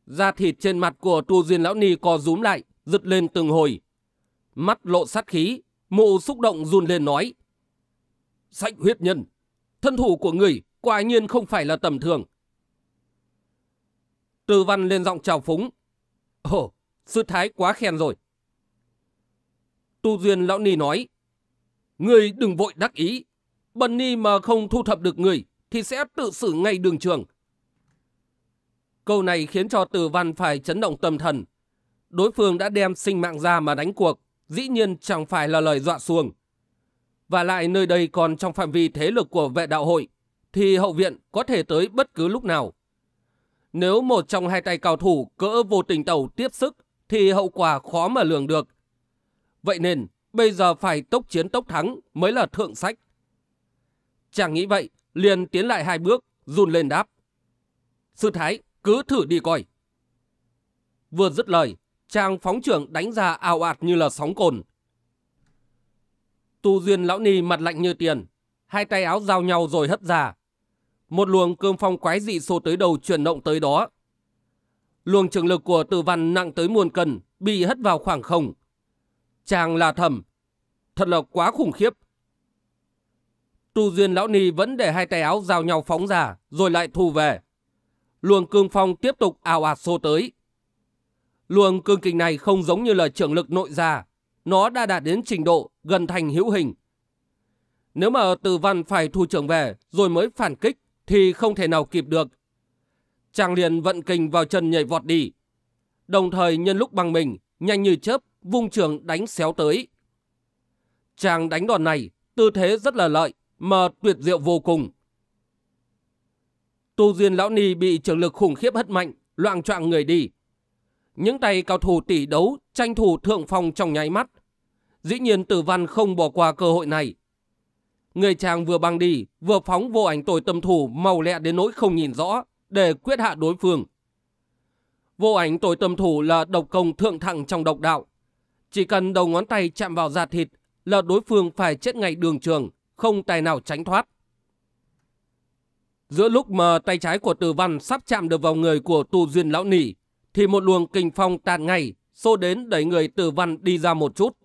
Da thịt trên mặt của Tu Duyên Lão Ni co rúm lại, giật lên từng hồi. Mắt lộ sát khí, mụ xúc động run lên nói. Sách huyết nhân, thân thủ của người quả nhiên không phải là tầm thường. Từ văn lên giọng chào phúng. Ồ, sư thái quá khen rồi. Tu Duyên Lão Ni nói. Người đừng vội đắc ý, bần ni mà không thu thập được người thì sẽ tự xử ngay đường trường. Câu này khiến cho Từ Văn phải chấn động tâm thần. Đối phương đã đem sinh mạng ra mà đánh cuộc, dĩ nhiên chẳng phải là lời dọa xuồng. Và lại nơi đây còn trong phạm vi thế lực của vệ đạo hội, thì hậu viện có thể tới bất cứ lúc nào. Nếu một trong hai tay cao thủ cỡ vô tình tàu tiếp sức, thì hậu quả khó mà lường được. Vậy nên, bây giờ phải tốc chiến tốc thắng mới là thượng sách. Chàng nghĩ vậy, liền tiến lại hai bước, run lên đáp. Sư Thái, cứ thử đi coi. Vừa dứt lời, chàng phóng trưởng đánh ra ào ạt như là sóng cồn. Tu duyên lão ni mặt lạnh như tiền, hai tay áo giao nhau rồi hất ra. Một luồng cương phong quái dị xô tới đầu chuyển động tới đó. Luồng trường lực của tử văn nặng tới muôn cần bị hất vào khoảng không. Chàng là thầm. Thật là quá khủng khiếp. Tu Duyên Lão Ni vẫn để hai tay áo giao nhau phóng ra, rồi lại thu về. Luồng cương phong tiếp tục ào ạt xô tới. Luồng cương kình này không giống như là trưởng lực nội gia, nó đã đạt đến trình độ gần thành hữu hình. Nếu mà từ văn phải thu trưởng về rồi mới phản kích thì không thể nào kịp được. Chàng liền vận kình vào chân nhảy vọt đi. Đồng thời nhân lúc bằng mình, nhanh như chớp, vung trường đánh xéo tới. Chàng đánh đòn này, tư thế rất là lợi, mà tuyệt diệu vô cùng. Tu Duyên Lão Ni bị trường lực khủng khiếp hất mạnh, loạn choạng người đi. Những tay cao thủ tỷ đấu tranh thủ thượng phong trong nháy mắt. Dĩ nhiên tử văn không bỏ qua cơ hội này. Người chàng vừa băng đi, vừa phóng vô ảnh tội tâm thủ màu lẹ đến nỗi không nhìn rõ để quyết hạ đối phương. Vô ảnh tội tâm thủ là độc công thượng thẳng trong độc đạo. Chỉ cần đầu ngón tay chạm vào da thịt là đối phương phải chết ngay đường trường, không tài nào tránh thoát. Giữa lúc mà tay trái của Từ Văn sắp chạm được vào người của Tu Duyên Lão Nỉ, thì một luồng kinh phong tàn ngay, xô đến đẩy người Từ Văn đi ra một chút.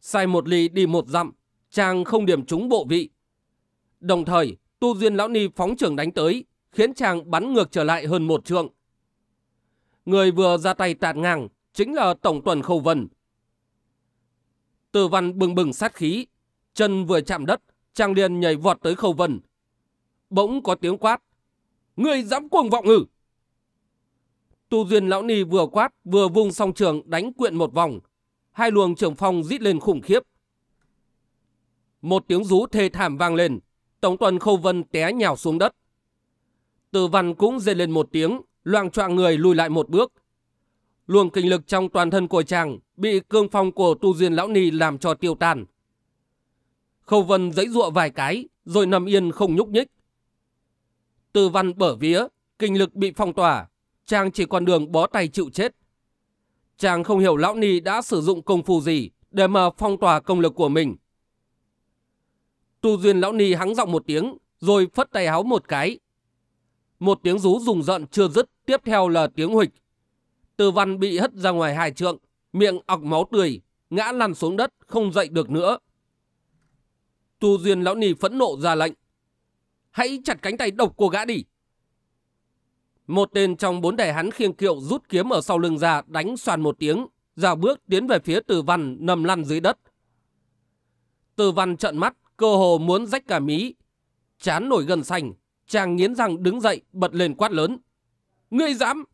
Sai một ly đi một dặm, chàng không điểm trúng bộ vị. Đồng thời, Tu Duyên Lão Ni phóng trưởng đánh tới, khiến chàng bắn ngược trở lại hơn một trượng. Người vừa ra tay tạt ngang chính là Tổng tuần Khâu Vân. Từ Văn bừng bừng sát khí, Chân vừa chạm đất, trang liên nhảy vọt tới khâu vân. Bỗng có tiếng quát. người dám cuồng vọng ngử! Tu Duyên Lão Ni vừa quát vừa vung song trường đánh quyện một vòng. Hai luồng trường phong dít lên khủng khiếp. Một tiếng rú thê thảm vang lên. Tổng tuần Khâu Vân té nhào xuống đất. Từ văn cũng dê lên một tiếng, loang choạng người lùi lại một bước. Luồng kinh lực trong toàn thân của chàng bị cương phong của Tu Duyên Lão Ni làm cho tiêu tàn Khâu Vân giãy giụa vài cái, rồi nằm yên không nhúc nhích. Tư văn bở vía, kinh lực bị phong tỏa, chàng chỉ còn đường bó tay chịu chết. Chàng không hiểu lão ni đã sử dụng công phu gì để mà phong tỏa công lực của mình. Tu duyên lão ni hắng giọng một tiếng, rồi phất tay háo một cái. Một tiếng rú rùng rợn chưa dứt, tiếp theo là tiếng huịch. Tư văn bị hất ra ngoài hai trượng, miệng ọc máu tươi, ngã lăn xuống đất, không dậy được nữa. Tu Duyên lão nì phẫn nộ ra lệnh. Hãy chặt cánh tay độc của gã đi. Một tên trong bốn đẻ hắn khiêng kiệu rút kiếm ở sau lưng ra đánh xoàn một tiếng, ra bước tiến về phía Từ Văn nằm lăn dưới đất. Từ Văn trợn mắt, cơ hồ muốn rách cả mí. Chán nổi gần xanh, chàng nghiến răng đứng dậy bật lên quát lớn. Ngươi dám!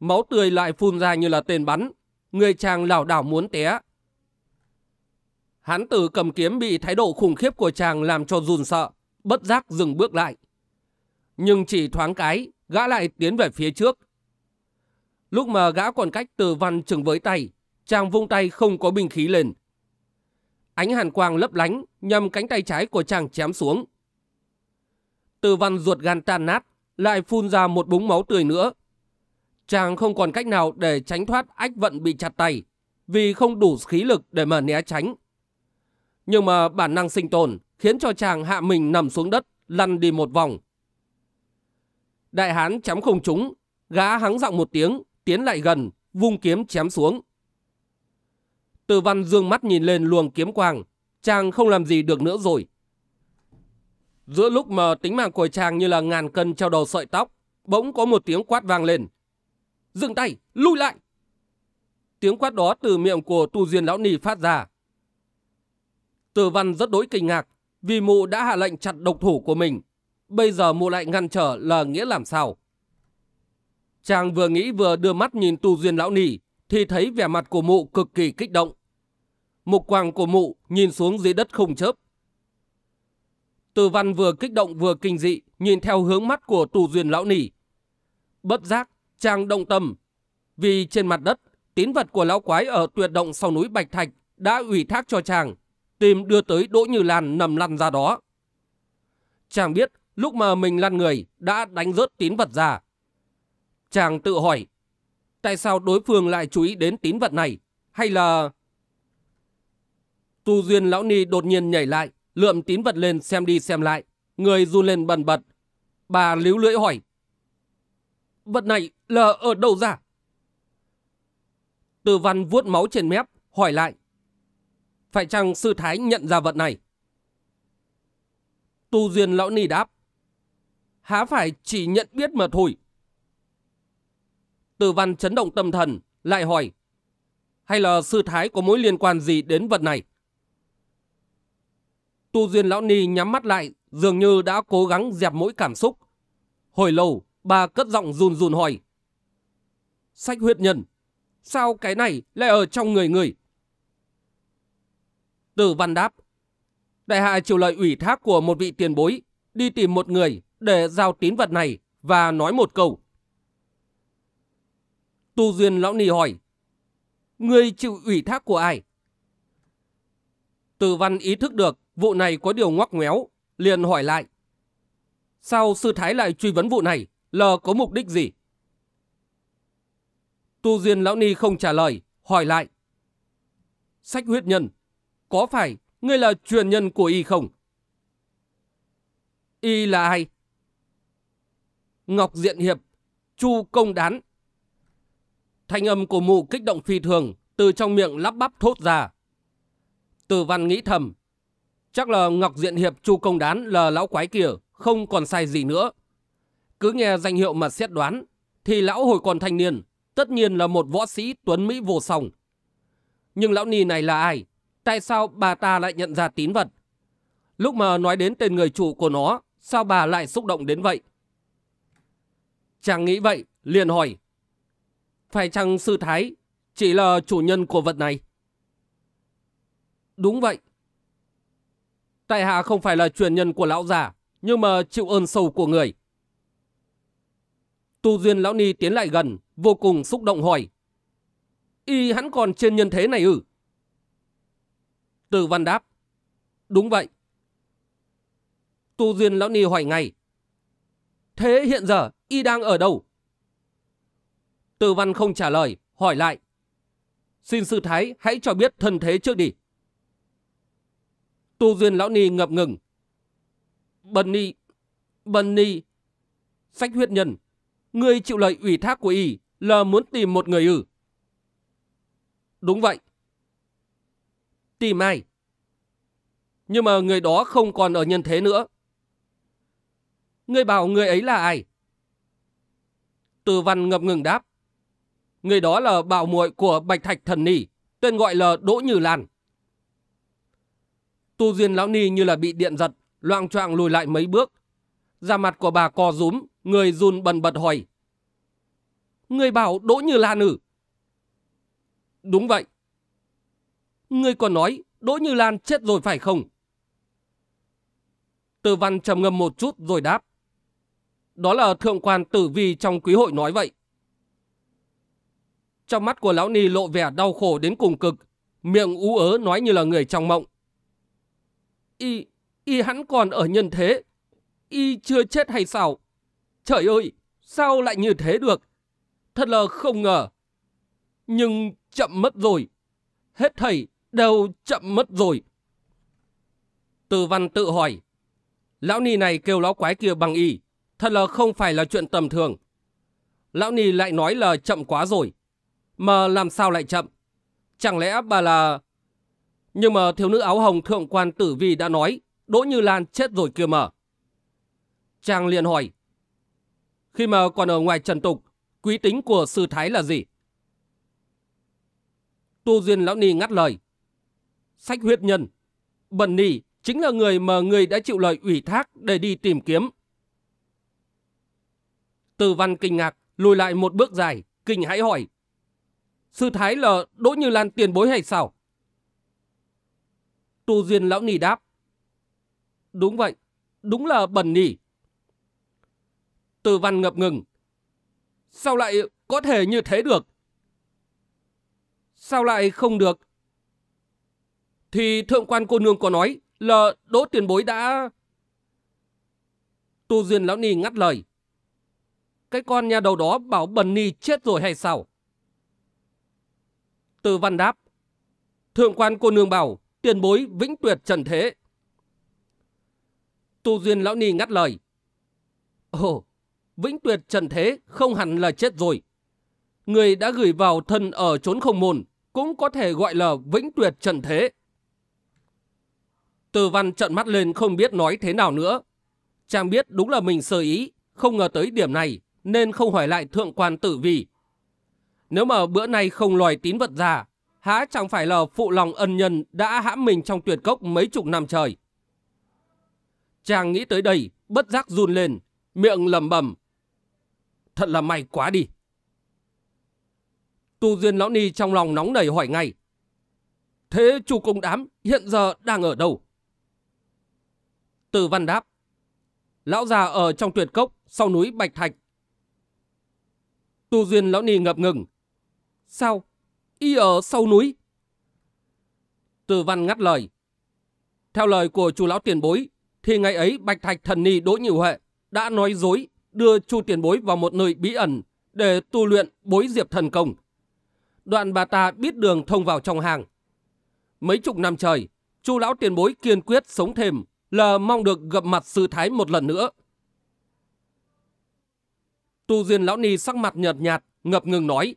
Máu tươi lại phun ra như là tên bắn, người chàng lảo đảo muốn té, Hắn tử cầm kiếm bị thái độ khủng khiếp của chàng làm cho run sợ, bất giác dừng bước lại. Nhưng chỉ thoáng cái, gã lại tiến về phía trước. Lúc mà gã còn cách từ văn chừng với tay, chàng vung tay không có binh khí lên. Ánh hàn quang lấp lánh nhằm cánh tay trái của chàng chém xuống. Từ văn ruột gan tan nát, lại phun ra một búng máu tươi nữa. Chàng không còn cách nào để tránh thoát ách vận bị chặt tay, vì không đủ khí lực để mà né tránh. Nhưng mà bản năng sinh tồn khiến cho chàng hạ mình nằm xuống đất, lăn đi một vòng. Đại hán chém không trúng, gã hắng giọng một tiếng, tiến lại gần, vung kiếm chém xuống. Từ văn dương mắt nhìn lên luồng kiếm quang, chàng không làm gì được nữa rồi. Giữa lúc mà tính mạng của chàng như là ngàn cân treo đầu sợi tóc, bỗng có một tiếng quát vang lên. Dừng tay, lui lại! Tiếng quát đó từ miệng của tu duyên lão nì phát ra, Tử văn rất đối kinh ngạc vì mụ đã hạ lệnh chặt độc thủ của mình. Bây giờ mụ lại ngăn trở là nghĩa làm sao? Chàng vừa nghĩ vừa đưa mắt nhìn tu duyên lão nỉ thì thấy vẻ mặt của mụ cực kỳ kích động. Mục quang của mụ nhìn xuống dưới đất không chớp. Từ văn vừa kích động vừa kinh dị nhìn theo hướng mắt của Tu duyên lão nỉ. Bất giác, chàng động tâm. Vì trên mặt đất, tín vật của lão quái ở tuyệt động sau núi Bạch Thạch đã ủy thác cho chàng tìm đưa tới Đỗ Như Lan nằm lăn ra đó. Chàng biết lúc mà mình lăn người đã đánh rớt tín vật ra. Chàng tự hỏi, tại sao đối phương lại chú ý đến tín vật này? Hay là... Tu Duyên Lão Ni đột nhiên nhảy lại, lượm tín vật lên xem đi xem lại. Người run lên bần bật. Bà líu lưỡi hỏi. Vật này là ở đâu ra? Từ văn vuốt máu trên mép, hỏi lại. Phải chăng sư thái nhận ra vật này? Tu duyên lão ni đáp. Há phải chỉ nhận biết mà thôi. Từ văn chấn động tâm thần, lại hỏi. Hay là sư thái có mối liên quan gì đến vật này? Tu duyên lão ni nhắm mắt lại, dường như đã cố gắng dẹp mỗi cảm xúc. Hồi lâu, bà cất giọng run run hỏi. Sách huyết nhân, sao cái này lại ở trong người người? Tử văn đáp. Đại hạ chịu lời ủy thác của một vị tiền bối đi tìm một người để giao tín vật này và nói một câu. Tu Duyên Lão Nì hỏi. Người chịu ủy thác của ai? Tử văn ý thức được vụ này có điều ngoắc ngoéo, liền hỏi lại. Sao sư thái lại truy vấn vụ này? Lờ có mục đích gì? Tu Duyên Lão Ni không trả lời, hỏi lại. Sách huyết nhân, có phải ngươi là truyền nhân của y không? Y là ai? Ngọc Diện Hiệp, Chu Công Đán. Thanh âm của mụ kích động phi thường, từ trong miệng lắp bắp thốt ra. Từ văn nghĩ thầm, chắc là Ngọc Diện Hiệp Chu Công Đán là lão quái kia, không còn sai gì nữa. Cứ nghe danh hiệu mà xét đoán, thì lão hồi còn thanh niên, tất nhiên là một võ sĩ tuấn Mỹ vô song. Nhưng lão nì này là ai? tại sao bà ta lại nhận ra tín vật? Lúc mà nói đến tên người chủ của nó, sao bà lại xúc động đến vậy? Chàng nghĩ vậy, liền hỏi. Phải chăng sư thái chỉ là chủ nhân của vật này? Đúng vậy. Tại hạ không phải là truyền nhân của lão già, nhưng mà chịu ơn sâu của người. Tu Duyên Lão Ni tiến lại gần, vô cùng xúc động hỏi. Y hắn còn trên nhân thế này ư? Từ văn đáp. Đúng vậy. Tu Duyên Lão Ni hỏi ngay. Thế hiện giờ y đang ở đâu? Từ văn không trả lời, hỏi lại. Xin sư thái hãy cho biết thân thế trước đi. Tu Duyên Lão Ni ngập ngừng. Bần Ni, Bần Ni, sách huyết nhân, người chịu lời ủy thác của y là muốn tìm một người ư. Đúng vậy tìm ai. Nhưng mà người đó không còn ở nhân thế nữa. Người bảo người ấy là ai? Từ văn ngập ngừng đáp. Người đó là bảo muội của Bạch Thạch Thần Nỉ, tên gọi là Đỗ Như Lan. Tu Duyên Lão Ni như là bị điện giật, loạng choạng lùi lại mấy bước. Da mặt của bà co rúm, người run bần bật hỏi. Người bảo Đỗ Như Lan ử? Đúng vậy. Ngươi còn nói Đỗ Như Lan chết rồi phải không? Từ văn trầm ngâm một chút rồi đáp. Đó là thượng quan tử vi trong quý hội nói vậy. Trong mắt của lão ni lộ vẻ đau khổ đến cùng cực, miệng ú ớ nói như là người trong mộng. Y, y hắn còn ở nhân thế, y chưa chết hay sao? Trời ơi, sao lại như thế được? Thật là không ngờ. Nhưng chậm mất rồi. Hết thầy đều chậm mất rồi. Từ văn tự hỏi. Lão Ni này kêu lão quái kia bằng y. Thật là không phải là chuyện tầm thường. Lão Ni lại nói là chậm quá rồi. Mà làm sao lại chậm? Chẳng lẽ bà là... Nhưng mà thiếu nữ áo hồng thượng quan tử vi đã nói Đỗ Như Lan chết rồi kia mà. Chàng liền hỏi. Khi mà còn ở ngoài trần tục, quý tính của sư thái là gì? Tu Duyên Lão Ni ngắt lời sách huyết nhân. Bần nỉ chính là người mà người đã chịu lời ủy thác để đi tìm kiếm. Từ văn kinh ngạc, lùi lại một bước dài, kinh hãi hỏi. Sư Thái là Đỗ Như Lan tiền bối hay sao? Tu Duyên Lão Nỉ đáp. Đúng vậy, đúng là bần nỉ. Từ văn ngập ngừng. Sao lại có thể như thế được? Sao lại không được? Thì thượng quan cô nương có nói là đỗ tiền bối đã... Tu Duyên Lão Ni ngắt lời. Cái con nhà đầu đó bảo Bần Ni chết rồi hay sao? Từ văn đáp. Thượng quan cô nương bảo tiền bối vĩnh tuyệt trần thế. Tu Duyên Lão Ni ngắt lời. Ồ, vĩnh tuyệt trần thế không hẳn là chết rồi. Người đã gửi vào thân ở chốn không môn cũng có thể gọi là vĩnh tuyệt trần thế. Từ văn trận mắt lên không biết nói thế nào nữa. Chàng biết đúng là mình sơ ý, không ngờ tới điểm này, nên không hỏi lại thượng quan tử vì. Nếu mà bữa nay không loài tín vật ra, há chẳng phải là phụ lòng ân nhân đã hãm mình trong tuyệt cốc mấy chục năm trời. Chàng nghĩ tới đây, bất giác run lên, miệng lầm bầm. Thật là may quá đi. Tu Duyên Lão Ni trong lòng nóng nảy hỏi ngay. Thế chủ công đám hiện giờ đang ở đâu? Từ văn đáp. Lão già ở trong tuyệt cốc sau núi Bạch Thạch. Tu Duyên lão ni ngập ngừng. Sao? Y ở sau núi? Từ văn ngắt lời. Theo lời của chú lão tiền bối, thì ngày ấy Bạch Thạch thần ni Đỗ nhiều Huệ đã nói dối đưa chu tiền bối vào một nơi bí ẩn để tu luyện bối diệp thần công. Đoạn bà ta biết đường thông vào trong hàng. Mấy chục năm trời, chu lão tiền bối kiên quyết sống thêm là mong được gặp mặt sư thái một lần nữa. Tu Diên Lão Ni sắc mặt nhợt nhạt, ngập ngừng nói.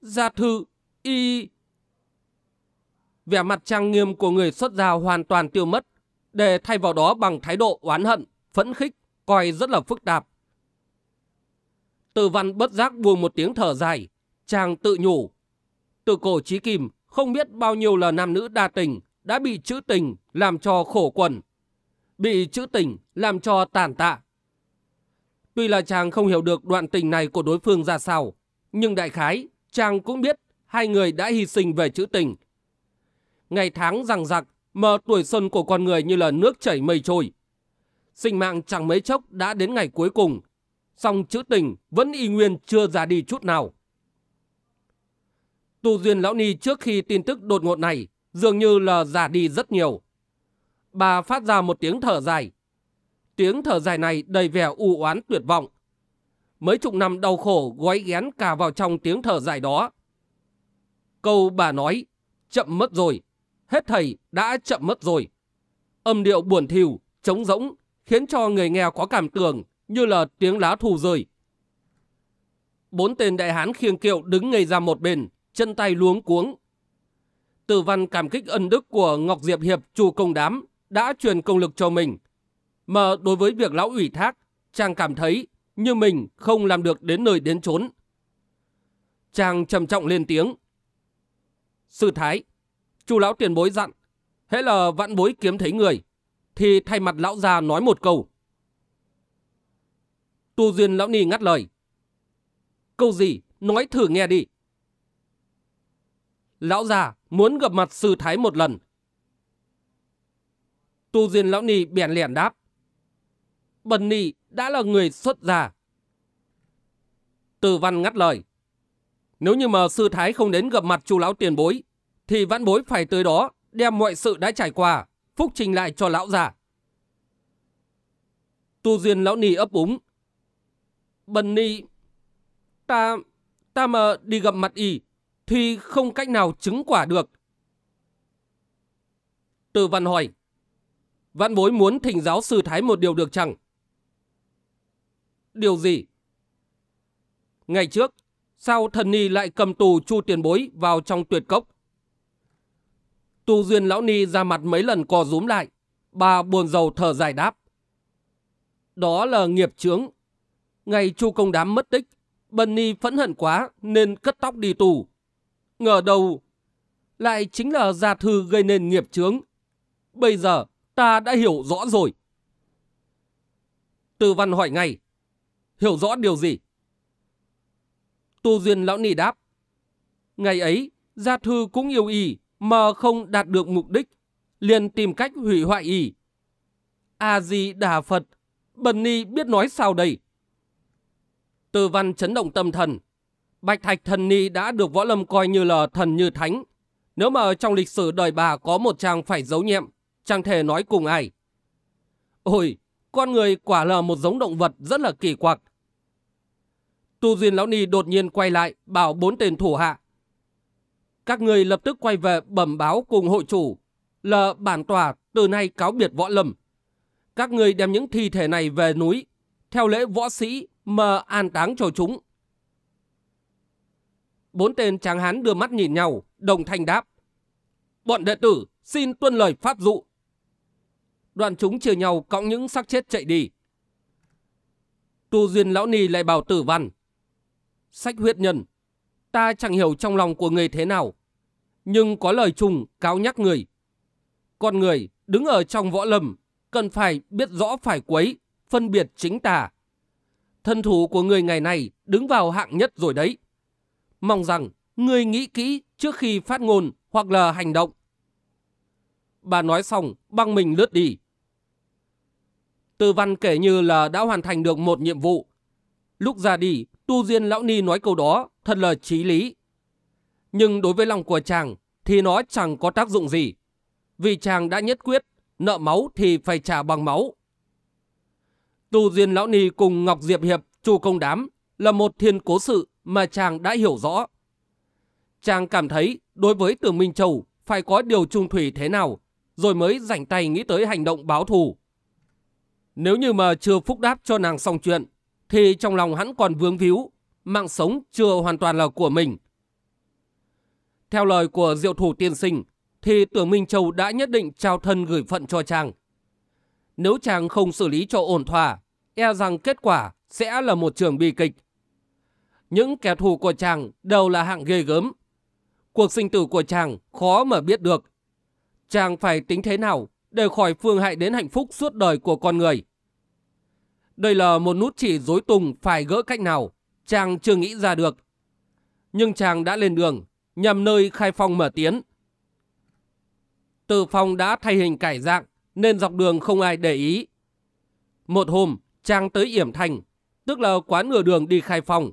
Gia thư, y... Vẻ mặt trang nghiêm của người xuất gia hoàn toàn tiêu mất, để thay vào đó bằng thái độ oán hận, phẫn khích, coi rất là phức tạp. Từ văn bất giác buông một tiếng thở dài, chàng tự nhủ. Từ cổ trí kìm, không biết bao nhiêu là nam nữ đa tình, đã bị chữ tình làm cho khổ quần, bị chữ tình làm cho tàn tạ. Tuy là chàng không hiểu được đoạn tình này của đối phương ra sao, nhưng đại khái chàng cũng biết hai người đã hy sinh về chữ tình. Ngày tháng rằng rặc mờ tuổi xuân của con người như là nước chảy mây trôi. Sinh mạng chẳng mấy chốc đã đến ngày cuối cùng, song chữ tình vẫn y nguyên chưa ra đi chút nào. Tu Duyên Lão Ni trước khi tin tức đột ngột này dường như là già đi rất nhiều. Bà phát ra một tiếng thở dài. Tiếng thở dài này đầy vẻ u oán tuyệt vọng. Mấy chục năm đau khổ gói ghén cả vào trong tiếng thở dài đó. Câu bà nói, chậm mất rồi, hết thầy đã chậm mất rồi. Âm điệu buồn thiều, trống rỗng, khiến cho người nghe có cảm tưởng như là tiếng lá thù rơi. Bốn tên đại hán khiêng kiệu đứng ngây ra một bên, chân tay luống cuống, Tử Văn cảm kích ân đức của Ngọc Diệp Hiệp chủ công đám đã truyền công lực cho mình. Mà đối với việc lão ủy thác, chàng cảm thấy như mình không làm được đến nơi đến chốn. Chàng trầm trọng lên tiếng. Sư Thái, chu lão tiền bối dặn, hễ là vạn bối kiếm thấy người, thì thay mặt lão già nói một câu. Tu Duyên lão ni ngắt lời. Câu gì? Nói thử nghe đi. Lão già muốn gặp mặt sư thái một lần. Tu diên Lão Nì bèn lẻn đáp. Bần Nì đã là người xuất gia. Từ văn ngắt lời. Nếu như mà sư thái không đến gặp mặt chu lão tiền bối, thì vãn bối phải tới đó đem mọi sự đã trải qua, phúc trình lại cho lão già. Tu diên Lão Nì ấp úng. Bần Nì, ta, ta mà đi gặp mặt y thì không cách nào chứng quả được. Từ văn hỏi, văn bối muốn thỉnh giáo sư Thái một điều được chẳng? Điều gì? Ngày trước, sao thần ni lại cầm tù chu tiền bối vào trong tuyệt cốc? Tu duyên lão ni ra mặt mấy lần co rúm lại, bà buồn rầu thở dài đáp. Đó là nghiệp chướng. Ngày chu công đám mất tích, bần ni phẫn hận quá nên cất tóc đi tù ngờ đâu lại chính là gia thư gây nên nghiệp chướng. Bây giờ ta đã hiểu rõ rồi. Từ văn hỏi ngay, hiểu rõ điều gì? Tu Duyên lão nì đáp, ngày ấy gia thư cũng yêu y mà không đạt được mục đích, liền tìm cách hủy hoại y. A-di Đà Phật, Bần Ni biết nói sao đây? Từ văn chấn động tâm thần, Bạch Thạch Thần Ni đã được Võ Lâm coi như là thần như thánh. Nếu mà trong lịch sử đời bà có một chàng phải giấu nhiệm, chàng thể nói cùng ai. Ôi, con người quả là một giống động vật rất là kỳ quặc. Tu Duyên Lão Ni đột nhiên quay lại, bảo bốn tên thủ hạ. Các người lập tức quay về bẩm báo cùng hội chủ, là bản tòa từ nay cáo biệt võ lâm. Các người đem những thi thể này về núi, theo lễ võ sĩ mà an táng cho chúng. Bốn tên tráng hán đưa mắt nhìn nhau, đồng thanh đáp. Bọn đệ tử xin tuân lời pháp dụ. Đoàn chúng chia nhau cõng những xác chết chạy đi. Tu Duyên Lão Ni lại bảo tử văn. Sách huyết nhân, ta chẳng hiểu trong lòng của người thế nào. Nhưng có lời chung cáo nhắc người. Con người đứng ở trong võ lâm, cần phải biết rõ phải quấy, phân biệt chính tà. Thân thủ của người ngày này đứng vào hạng nhất rồi đấy. Mong rằng người nghĩ kỹ trước khi phát ngôn hoặc là hành động. Bà nói xong, băng mình lướt đi. Tư văn kể như là đã hoàn thành được một nhiệm vụ. Lúc ra đi, Tu Diên Lão Ni nói câu đó thật là trí lý. Nhưng đối với lòng của chàng thì nó chẳng có tác dụng gì. Vì chàng đã nhất quyết, nợ máu thì phải trả bằng máu. Tu Diên Lão Ni cùng Ngọc Diệp Hiệp, Chu Công Đám là một thiên cố sự mà chàng đã hiểu rõ. Chàng cảm thấy đối với Tưởng Minh Châu phải có điều trung thủy thế nào, rồi mới rảnh tay nghĩ tới hành động báo thù. Nếu như mà chưa phúc đáp cho nàng xong chuyện, thì trong lòng hắn còn vướng víu, mạng sống chưa hoàn toàn là của mình. Theo lời của diệu thủ tiên sinh, thì tưởng Minh Châu đã nhất định trao thân gửi phận cho chàng. Nếu chàng không xử lý cho ổn thỏa, e rằng kết quả sẽ là một trường bi kịch. Những kẻ thù của chàng đều là hạng ghê gớm. Cuộc sinh tử của chàng khó mà biết được. Chàng phải tính thế nào để khỏi phương hại đến hạnh phúc suốt đời của con người. Đây là một nút chỉ dối tung phải gỡ cách nào, chàng chưa nghĩ ra được. Nhưng chàng đã lên đường, nhằm nơi khai phong mở tiến. Từ phong đã thay hình cải dạng, nên dọc đường không ai để ý. Một hôm, chàng tới Yểm Thành, tức là quán nửa đường đi khai phong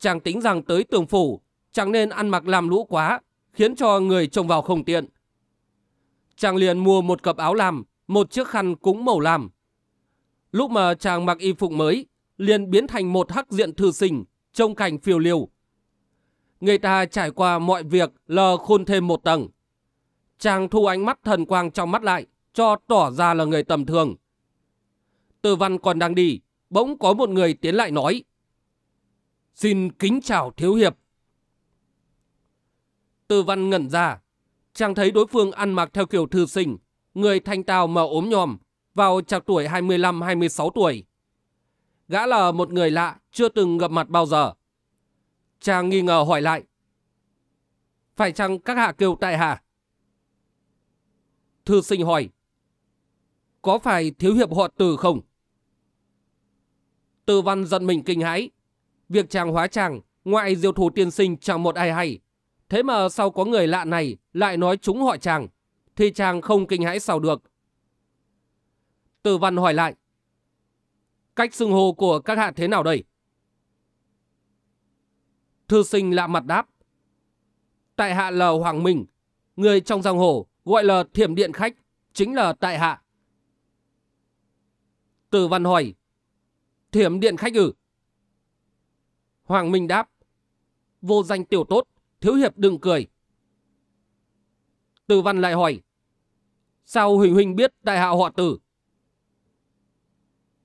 chàng tính rằng tới tường phủ, chàng nên ăn mặc làm lũ quá, khiến cho người trông vào không tiện. Chàng liền mua một cặp áo làm, một chiếc khăn cũng màu làm. Lúc mà chàng mặc y phục mới, liền biến thành một hắc diện thư sinh, trông cảnh phiêu liều. Người ta trải qua mọi việc lờ khôn thêm một tầng. Chàng thu ánh mắt thần quang trong mắt lại, cho tỏ ra là người tầm thường. Từ văn còn đang đi, bỗng có một người tiến lại nói. Xin kính chào Thiếu Hiệp. Tư văn ngẩn ra, chàng thấy đối phương ăn mặc theo kiểu thư sinh, người thanh tao mà ốm nhòm, vào chạc tuổi 25-26 tuổi. Gã là một người lạ, chưa từng gặp mặt bao giờ. Chàng nghi ngờ hỏi lại. Phải chăng các hạ kêu tại hạ? Thư sinh hỏi. Có phải thiếu hiệp họ Từ không? Tư văn giận mình kinh hãi, việc chàng hóa chàng, ngoại diêu thủ tiên sinh chẳng một ai hay. Thế mà sau có người lạ này lại nói chúng họ chàng, thì chàng không kinh hãi sao được. từ văn hỏi lại, cách xưng hô của các hạ thế nào đây? Thư sinh lạ mặt đáp, tại hạ là Hoàng Minh, người trong giang hồ gọi là thiểm điện khách, chính là tại hạ. từ văn hỏi, thiểm điện khách ư? Hoàng Minh đáp. Vô danh tiểu tốt, thiếu hiệp đừng cười. Từ văn lại hỏi. Sao Huỳnh Huỳnh biết đại hạ họ tử?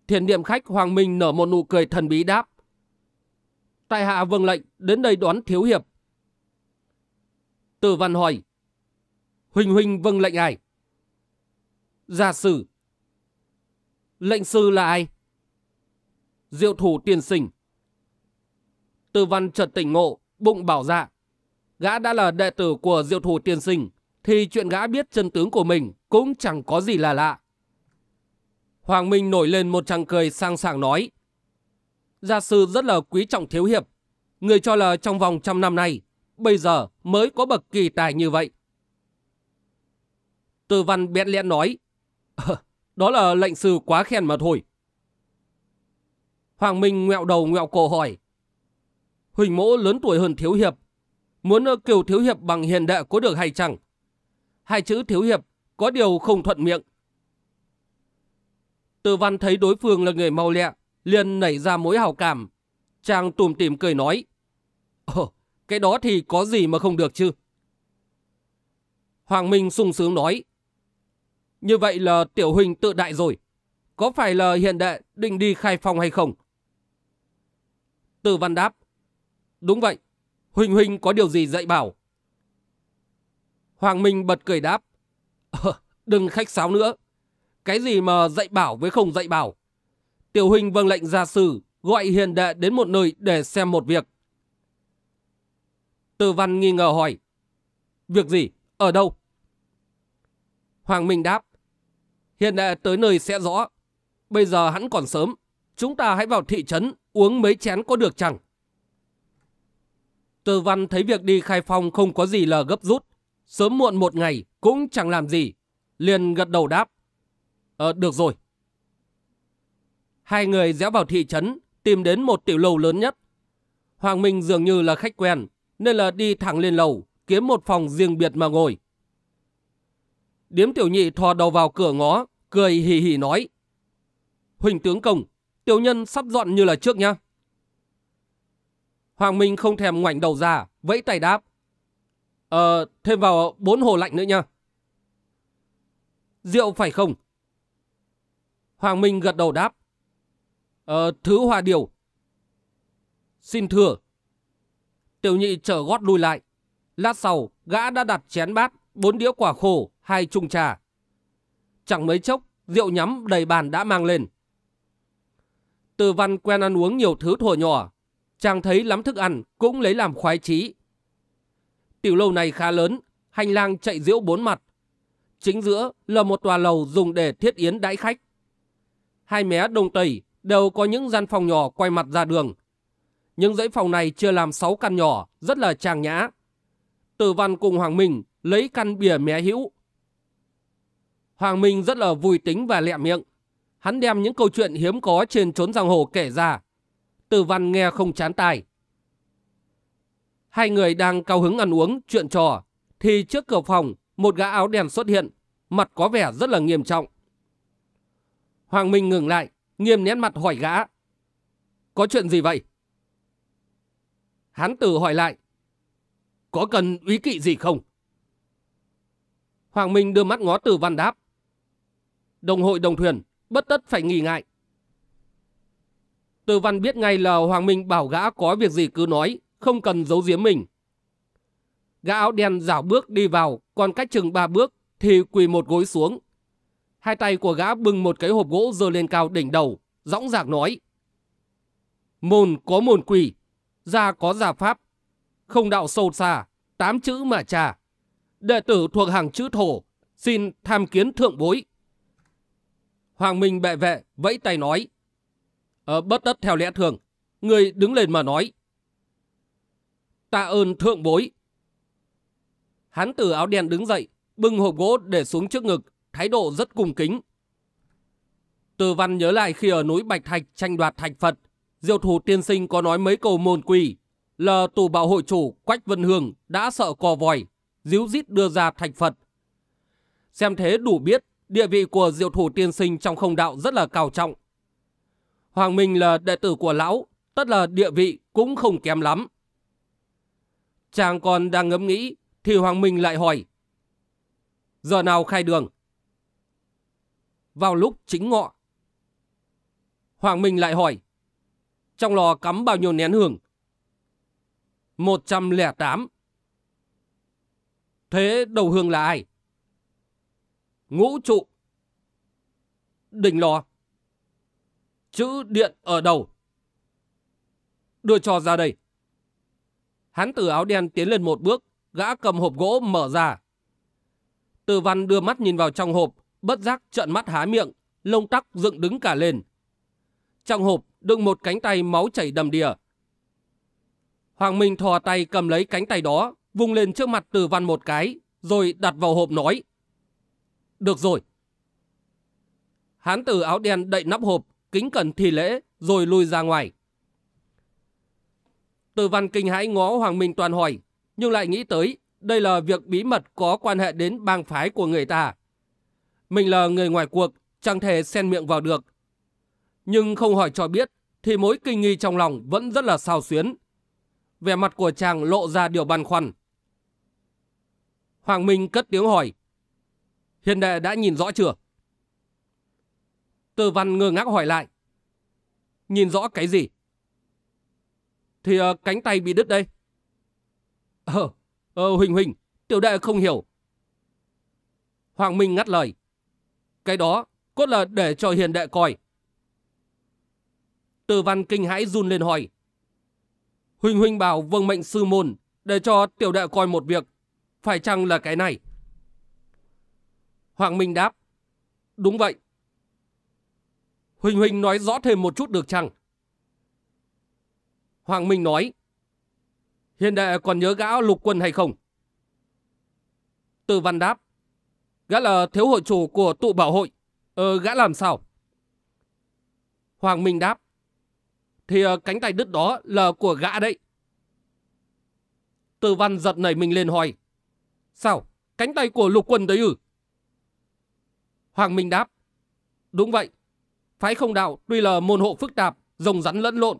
Thiền niệm khách Hoàng Minh nở một nụ cười thần bí đáp. Tại hạ vâng lệnh đến đây đoán thiếu hiệp. Từ văn hỏi. Huỳnh Huỳnh vâng lệnh ai? Gia sử. Lệnh sư là ai? Diệu thủ tiền sinh. Tư văn chợt tỉnh ngộ, bụng bảo dạ. Gã đã là đệ tử của diệu thủ tiên sinh, thì chuyện gã biết chân tướng của mình cũng chẳng có gì là lạ. Hoàng Minh nổi lên một tràng cười sang sảng nói. Gia sư rất là quý trọng thiếu hiệp. Người cho là trong vòng trăm năm nay, bây giờ mới có bậc kỳ tài như vậy. Tư văn bẹn lẽ nói. đó là lệnh sư quá khen mà thôi. Hoàng Minh ngẹo đầu ngẹo cổ hỏi. Huỳnh mỗ lớn tuổi hơn Thiếu Hiệp, muốn ờ, kiều Thiếu Hiệp bằng hiền đệ có được hay chẳng? Hai chữ Thiếu Hiệp có điều không thuận miệng. Từ văn thấy đối phương là người mau lẹ, liền nảy ra mối hào cảm. Chàng tùm tìm cười nói. Ồ, cái đó thì có gì mà không được chứ? Hoàng Minh sung sướng nói. Như vậy là tiểu huynh tự đại rồi. Có phải là hiện đệ định đi khai phong hay không? Từ văn đáp. Đúng vậy, Huỳnh Huỳnh có điều gì dạy bảo? Hoàng Minh bật cười đáp. Ờ, đừng khách sáo nữa. Cái gì mà dạy bảo với không dạy bảo? Tiểu Huỳnh vâng lệnh gia sư gọi hiền đệ đến một nơi để xem một việc. Từ văn nghi ngờ hỏi. Việc gì? Ở đâu? Hoàng Minh đáp. Hiền đệ tới nơi sẽ rõ. Bây giờ hắn còn sớm. Chúng ta hãy vào thị trấn uống mấy chén có được chẳng? Từ văn thấy việc đi khai phong không có gì là gấp rút. Sớm muộn một ngày cũng chẳng làm gì. Liền gật đầu đáp. Ờ, được rồi. Hai người dẽo vào thị trấn, tìm đến một tiểu lầu lớn nhất. Hoàng Minh dường như là khách quen, nên là đi thẳng lên lầu, kiếm một phòng riêng biệt mà ngồi. Điếm tiểu nhị thò đầu vào cửa ngó, cười hì hì nói. Huỳnh tướng công, tiểu nhân sắp dọn như là trước nha. Hoàng Minh không thèm ngoảnh đầu ra, vẫy tay đáp. Ờ, thêm vào bốn hồ lạnh nữa nha. Rượu phải không? Hoàng Minh gật đầu đáp. Ờ, thứ hòa điều. Xin thưa. Tiểu nhị trở gót lui lại. Lát sau, gã đã đặt chén bát, bốn đĩa quả khổ, hai chung trà. Chẳng mấy chốc, rượu nhắm đầy bàn đã mang lên. Từ văn quen ăn uống nhiều thứ thổi nhỏ, chàng thấy lắm thức ăn cũng lấy làm khoái chí. Tiểu lâu này khá lớn, hành lang chạy diễu bốn mặt. Chính giữa là một tòa lầu dùng để thiết yến đãi khách. Hai mé đông tây đều có những gian phòng nhỏ quay mặt ra đường. Những dãy phòng này chưa làm sáu căn nhỏ, rất là trang nhã. Tử Văn cùng Hoàng Minh lấy căn bìa mé hữu. Hoàng Minh rất là vui tính và lẹ miệng. Hắn đem những câu chuyện hiếm có trên trốn giang hồ kể ra, từ văn nghe không chán tai. Hai người đang cao hứng ăn uống, chuyện trò. Thì trước cửa phòng, một gã áo đen xuất hiện. Mặt có vẻ rất là nghiêm trọng. Hoàng Minh ngừng lại, nghiêm nét mặt hỏi gã. Có chuyện gì vậy? Hán tử hỏi lại. Có cần ý kỵ gì không? Hoàng Minh đưa mắt ngó từ văn đáp. Đồng hội đồng thuyền, bất tất phải nghỉ ngại. Từ văn biết ngay là Hoàng Minh bảo gã có việc gì cứ nói, không cần giấu giếm mình. Gã áo đen dảo bước đi vào, còn cách chừng ba bước thì quỳ một gối xuống. Hai tay của gã bưng một cái hộp gỗ dơ lên cao đỉnh đầu, dõng dạc nói. Môn có môn quỷ, gia có gia pháp, không đạo sâu xa, tám chữ mà trà. Đệ tử thuộc hàng chữ thổ, xin tham kiến thượng bối. Hoàng Minh bệ vệ, vẫy tay nói. À, bất tất theo lẽ thường, người đứng lên mà nói. Tạ ơn thượng bối. hắn từ áo đen đứng dậy, bưng hộp gỗ để xuống trước ngực, thái độ rất cung kính. Từ văn nhớ lại khi ở núi Bạch Thạch tranh đoạt Thạch Phật, Diệu thủ tiên sinh có nói mấy câu môn quỷ là tù bảo hội chủ Quách Vân hường đã sợ cò vòi, díu dít đưa ra Thạch Phật. Xem thế đủ biết, địa vị của Diệu thủ tiên sinh trong không đạo rất là cao trọng. Hoàng Minh là đệ tử của lão, tất là địa vị cũng không kém lắm. Chàng còn đang ngẫm nghĩ, thì Hoàng Minh lại hỏi. Giờ nào khai đường? Vào lúc chính ngọ. Hoàng Minh lại hỏi. Trong lò cắm bao nhiêu nén hưởng? 108. Thế đầu hương là ai? Ngũ trụ. Đỉnh lò chữ điện ở đầu. Đưa cho ra đây. hắn từ áo đen tiến lên một bước, gã cầm hộp gỗ mở ra. Từ văn đưa mắt nhìn vào trong hộp, bất giác trợn mắt há miệng, lông tóc dựng đứng cả lên. Trong hộp đựng một cánh tay máu chảy đầm đìa. Hoàng Minh thò tay cầm lấy cánh tay đó, vung lên trước mặt từ văn một cái, rồi đặt vào hộp nói. Được rồi. Hán tử áo đen đậy nắp hộp, kính cẩn thi lễ rồi lui ra ngoài. Từ văn kinh hãi ngó Hoàng Minh Toàn hỏi, nhưng lại nghĩ tới đây là việc bí mật có quan hệ đến bang phái của người ta. Mình là người ngoài cuộc, chẳng thể xen miệng vào được. Nhưng không hỏi cho biết, thì mối kinh nghi trong lòng vẫn rất là sao xuyến. Vẻ mặt của chàng lộ ra điều băn khoăn. Hoàng Minh cất tiếng hỏi. Hiền đệ đã nhìn rõ chưa? Tờ văn ngơ ngác hỏi lại. Nhìn rõ cái gì? Thì uh, cánh tay bị đứt đây. Ờ, ờ, Huỳnh Huỳnh, tiểu đệ không hiểu. Hoàng Minh ngắt lời. Cái đó, cốt là để cho hiền đệ coi. Từ văn kinh hãi run lên hỏi. Huỳnh Huỳnh bảo vâng mệnh sư môn để cho tiểu đệ coi một việc. Phải chăng là cái này? Hoàng Minh đáp. Đúng vậy. Huỳnh Huỳnh nói rõ thêm một chút được chăng? Hoàng Minh nói, Hiện đệ còn nhớ gã lục quân hay không? Từ văn đáp, gã là thiếu hội chủ của tụ bảo hội, ờ, gã làm sao? Hoàng Minh đáp, thì ờ, cánh tay đứt đó là của gã đấy. Từ văn giật nảy mình lên hỏi, sao, cánh tay của lục quân đấy ư? Hoàng Minh đáp, đúng vậy, Phái không đạo tuy là môn hộ phức tạp, rồng rắn lẫn lộn,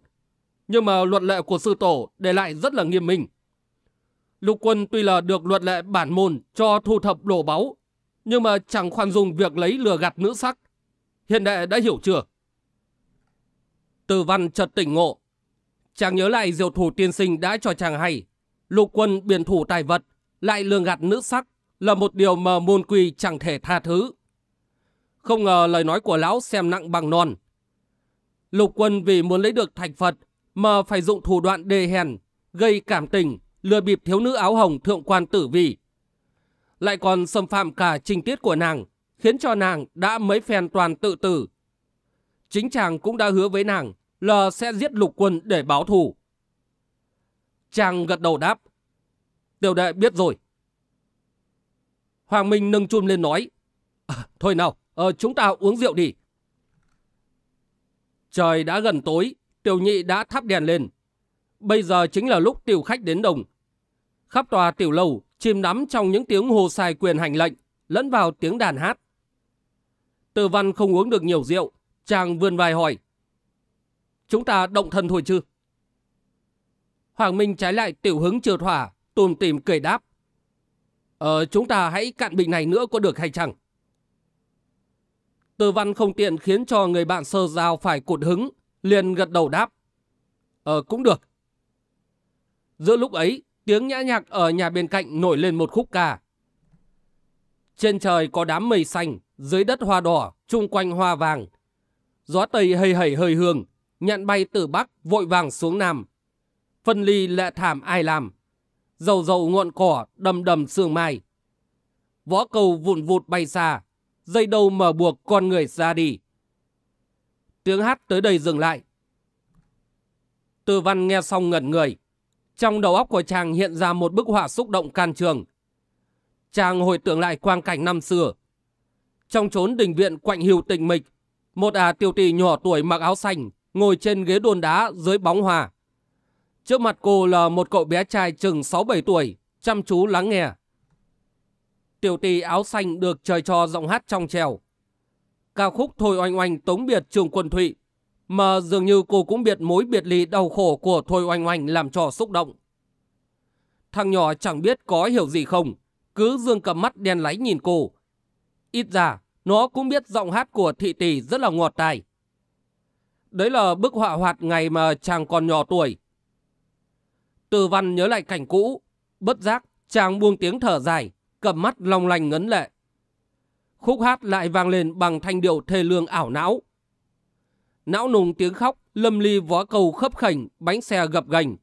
nhưng mà luật lệ của sư tổ để lại rất là nghiêm minh. Lục quân tuy là được luật lệ bản môn cho thu thập đồ báu, nhưng mà chẳng khoan dùng việc lấy lừa gạt nữ sắc. Hiện đệ đã hiểu chưa? Từ văn chợt tỉnh ngộ. Chàng nhớ lại diệu thủ tiên sinh đã cho chàng hay. Lục quân biển thủ tài vật, lại lừa gạt nữ sắc là một điều mà môn quy chẳng thể tha thứ. Không ngờ lời nói của lão xem nặng bằng non. Lục quân vì muốn lấy được Thạch Phật mà phải dụng thủ đoạn đề hèn, gây cảm tình, lừa bịp thiếu nữ áo hồng thượng quan tử vi. Lại còn xâm phạm cả trình tiết của nàng, khiến cho nàng đã mấy phen toàn tự tử. Chính chàng cũng đã hứa với nàng là sẽ giết lục quân để báo thù. Chàng gật đầu đáp. Tiểu đệ biết rồi. Hoàng Minh nâng chun lên nói. À, thôi nào, Ờ, chúng ta uống rượu đi. Trời đã gần tối, tiểu nhị đã thắp đèn lên. Bây giờ chính là lúc tiểu khách đến đồng. Khắp tòa tiểu lầu, chìm đắm trong những tiếng hồ xài quyền hành lệnh, lẫn vào tiếng đàn hát. Từ văn không uống được nhiều rượu, chàng vươn vai hỏi. Chúng ta động thân thôi chứ? Hoàng Minh trái lại tiểu hứng trượt thỏa, tùm tìm cười đáp. Ờ, chúng ta hãy cạn bình này nữa có được hay chẳng? Từ văn không tiện khiến cho người bạn sơ giao phải cụt hứng, liền gật đầu đáp. Ờ, cũng được. Giữa lúc ấy, tiếng nhã nhạc ở nhà bên cạnh nổi lên một khúc ca. Trên trời có đám mây xanh, dưới đất hoa đỏ, chung quanh hoa vàng. Gió tây hầy hầy hơi hương, nhạn bay từ bắc vội vàng xuống nam. Phân ly lệ thảm ai làm, dầu dầu ngọn cỏ đầm đầm sương mai. Võ cầu vụn vụt bay xa, dây đầu mở buộc con người ra đi. Tiếng hát tới đây dừng lại. Tư văn nghe xong ngẩn người. Trong đầu óc của chàng hiện ra một bức họa xúc động can trường. Chàng hồi tưởng lại quang cảnh năm xưa. Trong chốn đình viện quạnh hiu tình mịch, một à tiểu tỷ nhỏ tuổi mặc áo xanh ngồi trên ghế đồn đá dưới bóng hòa. Trước mặt cô là một cậu bé trai chừng 6-7 tuổi, chăm chú lắng nghe tiểu tỷ áo xanh được trời cho giọng hát trong trèo. Ca khúc Thôi Oanh Oanh tống biệt trường quân thụy, mà dường như cô cũng biết mối biệt ly đau khổ của Thôi Oanh Oanh làm cho xúc động. Thằng nhỏ chẳng biết có hiểu gì không, cứ dương cầm mắt đen láy nhìn cô. Ít ra, nó cũng biết giọng hát của thị tỷ rất là ngọt tài. Đấy là bức họa hoạt ngày mà chàng còn nhỏ tuổi. Từ văn nhớ lại cảnh cũ, bất giác chàng buông tiếng thở dài, cặp mắt long lanh ngấn lệ. Khúc hát lại vang lên bằng thanh điệu thê lương ảo não. Não nùng tiếng khóc, lâm ly vó cầu khấp khảnh, bánh xe gập gành.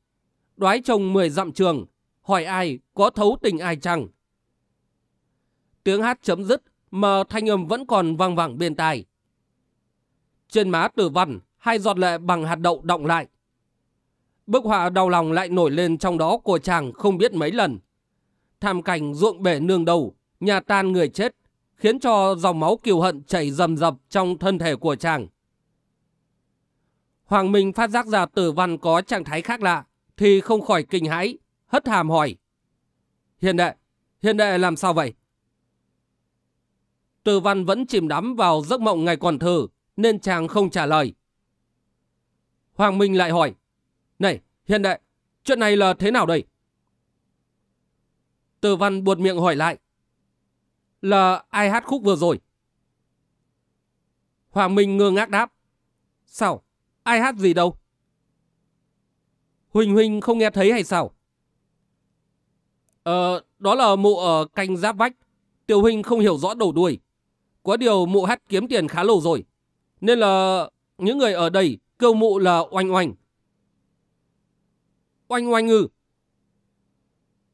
Đoái chồng mười dặm trường, hỏi ai có thấu tình ai chăng? Tiếng hát chấm dứt mà thanh âm vẫn còn vang vẳng bên tai. Trên má tử văn, hai giọt lệ bằng hạt đậu động lại. Bức họa đau lòng lại nổi lên trong đó của chàng không biết mấy lần thảm cảnh ruộng bể nương đầu, nhà tan người chết, khiến cho dòng máu kiều hận chảy rầm rập trong thân thể của chàng. Hoàng Minh phát giác ra tử văn có trạng thái khác lạ, thì không khỏi kinh hãi, hất hàm hỏi. hiện đệ, hiện đệ làm sao vậy? Tử văn vẫn chìm đắm vào giấc mộng ngày còn thơ, nên chàng không trả lời. Hoàng Minh lại hỏi. Này, hiện đệ, chuyện này là thế nào đây? Từ văn buột miệng hỏi lại. Là ai hát khúc vừa rồi? Hoàng Minh ngơ ngác đáp. Sao? Ai hát gì đâu? Huỳnh Huỳnh không nghe thấy hay sao? Ờ, đó là mụ ở canh giáp vách. Tiểu Huỳnh không hiểu rõ đầu đuôi. Có điều mụ hát kiếm tiền khá lâu rồi. Nên là những người ở đây kêu mụ là oanh oanh. Oanh oanh ư?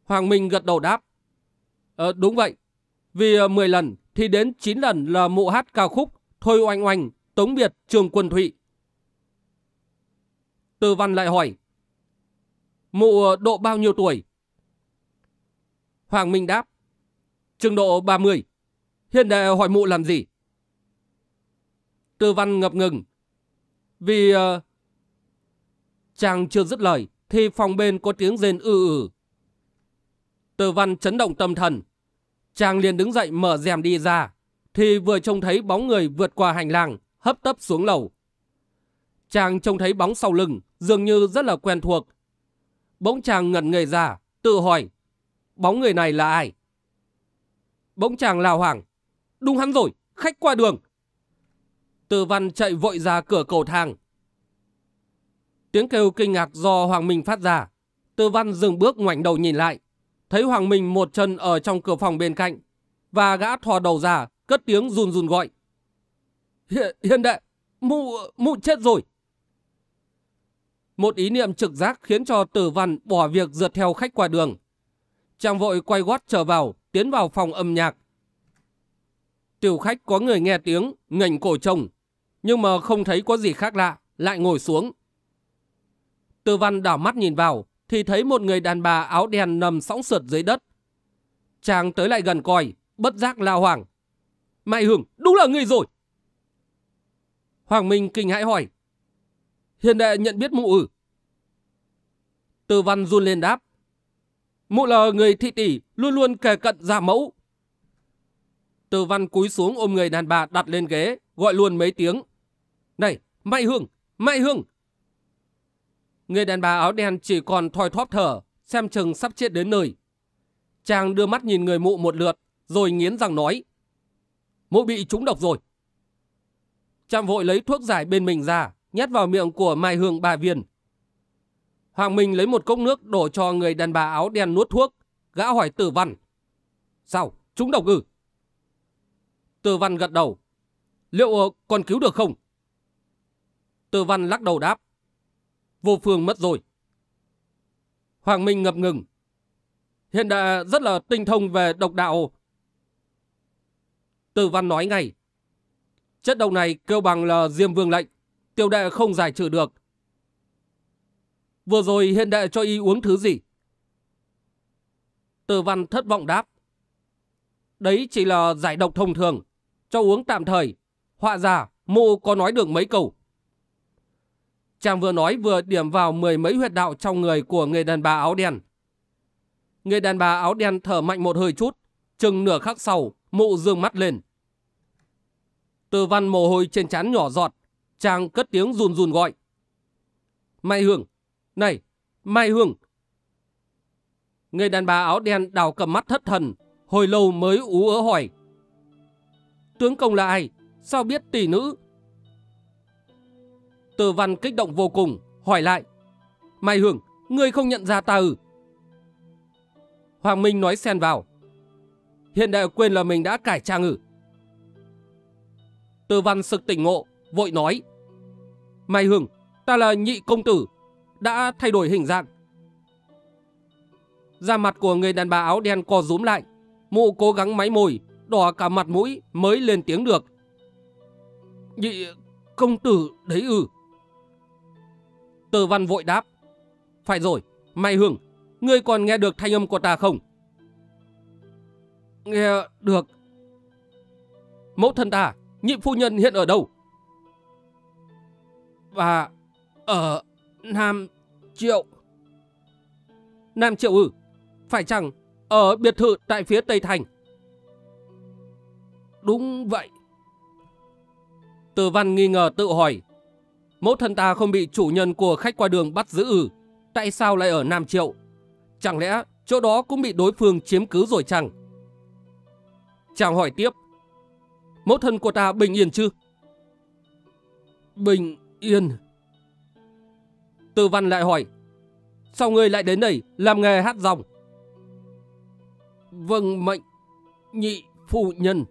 Hoàng Minh gật đầu đáp. Ờ, đúng vậy, vì 10 ờ, lần thì đến 9 lần là mụ hát ca khúc Thôi Oanh Oanh, Tống Biệt, Trường Quân Thụy. Tư Văn lại hỏi, mụ ờ, độ bao nhiêu tuổi? Hoàng Minh đáp, trường độ 30. Hiện đệ hỏi mụ làm gì? Tư Văn ngập ngừng, vì... Ờ, chàng chưa dứt lời thì phòng bên có tiếng rên ư ư. Từ văn chấn động tâm thần. Chàng liền đứng dậy mở rèm đi ra. Thì vừa trông thấy bóng người vượt qua hành lang, hấp tấp xuống lầu. Chàng trông thấy bóng sau lưng, dường như rất là quen thuộc. Bỗng chàng ngẩn người ra, tự hỏi. Bóng người này là ai? Bỗng chàng lao hoàng. Đúng hắn rồi, khách qua đường. Từ văn chạy vội ra cửa cầu thang. Tiếng kêu kinh ngạc do Hoàng Minh phát ra. Từ văn dừng bước ngoảnh đầu nhìn lại thấy Hoàng Minh một chân ở trong cửa phòng bên cạnh và gã thò đầu ra cất tiếng run run gọi. Hiền, hiền đệ, mụ, mụ chết rồi. Một ý niệm trực giác khiến cho tử văn bỏ việc rượt theo khách qua đường. Chàng vội quay gót trở vào, tiến vào phòng âm nhạc. Tiểu khách có người nghe tiếng, ngành cổ trông, nhưng mà không thấy có gì khác lạ, lại ngồi xuống. Tử văn đảo mắt nhìn vào, thì thấy một người đàn bà áo đen nằm sóng sượt dưới đất. Chàng tới lại gần coi, bất giác la Hoàng. Mai Hương, đúng là người rồi! Hoàng Minh kinh hãi hỏi. Hiền đệ nhận biết mụ ử. Ừ. văn run lên đáp. Mụ là người thị tỷ, luôn luôn kề cận giả mẫu. Tư văn cúi xuống ôm người đàn bà đặt lên ghế, gọi luôn mấy tiếng. Này, Mai Hương, Mai Hương, Người đàn bà áo đen chỉ còn thoi thóp thở, xem chừng sắp chết đến nơi. Chàng đưa mắt nhìn người mụ một lượt, rồi nghiến răng nói. Mụ bị trúng độc rồi. Chàng vội lấy thuốc giải bên mình ra, nhét vào miệng của Mai Hương bà Viên. Hoàng Minh lấy một cốc nước đổ cho người đàn bà áo đen nuốt thuốc, gã hỏi tử văn. Sao, trúng độc ư? Tử văn gật đầu. Liệu còn cứu được không? Tử văn lắc đầu đáp vô phương mất rồi. Hoàng Minh ngập ngừng. Hiện đã rất là tinh thông về độc đạo. Từ văn nói ngay. Chất độc này kêu bằng là diêm vương lệnh. Tiêu đệ không giải trừ được. Vừa rồi hiện đệ cho y uống thứ gì? Từ văn thất vọng đáp. Đấy chỉ là giải độc thông thường. Cho uống tạm thời. Họa giả, mụ có nói được mấy câu. Chàng vừa nói vừa điểm vào mười mấy huyệt đạo trong người của người đàn bà áo đen. Người đàn bà áo đen thở mạnh một hơi chút, chừng nửa khắc sau, mụ dương mắt lên. Từ văn mồ hôi trên trán nhỏ giọt, chàng cất tiếng run run gọi. Mai Hương, này, Mai Hương. Người đàn bà áo đen đào cầm mắt thất thần, hồi lâu mới ú ớ hỏi. Tướng công là ai? Sao biết tỷ nữ từ văn kích động vô cùng, hỏi lại. Mai Hưởng, ngươi không nhận ra ta ừ? Hoàng Minh nói xen vào. Hiện đại quên là mình đã cải trang ư? Từ văn sực tỉnh ngộ, vội nói. Mai Hưởng, ta là nhị công tử, đã thay đổi hình dạng. Da mặt của người đàn bà áo đen co rúm lại, mụ cố gắng máy mồi, đỏ cả mặt mũi mới lên tiếng được. Nhị công tử đấy ừ. Từ văn vội đáp. Phải rồi, Mai Hương, ngươi còn nghe được thanh âm của ta không? Nghe được. Mẫu thân ta, nhị phu nhân hiện ở đâu? Và ở Nam Triệu. Nam Triệu ư? Phải chăng ở biệt thự tại phía Tây Thành? Đúng vậy. Từ văn nghi ngờ tự hỏi Mẫu thân ta không bị chủ nhân của khách qua đường bắt giữ ư? tại sao lại ở Nam Triệu? Chẳng lẽ chỗ đó cũng bị đối phương chiếm cứ rồi chẳng? Chàng hỏi tiếp, mẫu thân của ta bình yên chứ? Bình yên. Từ văn lại hỏi, sao ngươi lại đến đây làm nghề hát rong? Vâng mệnh, nhị phụ nhân,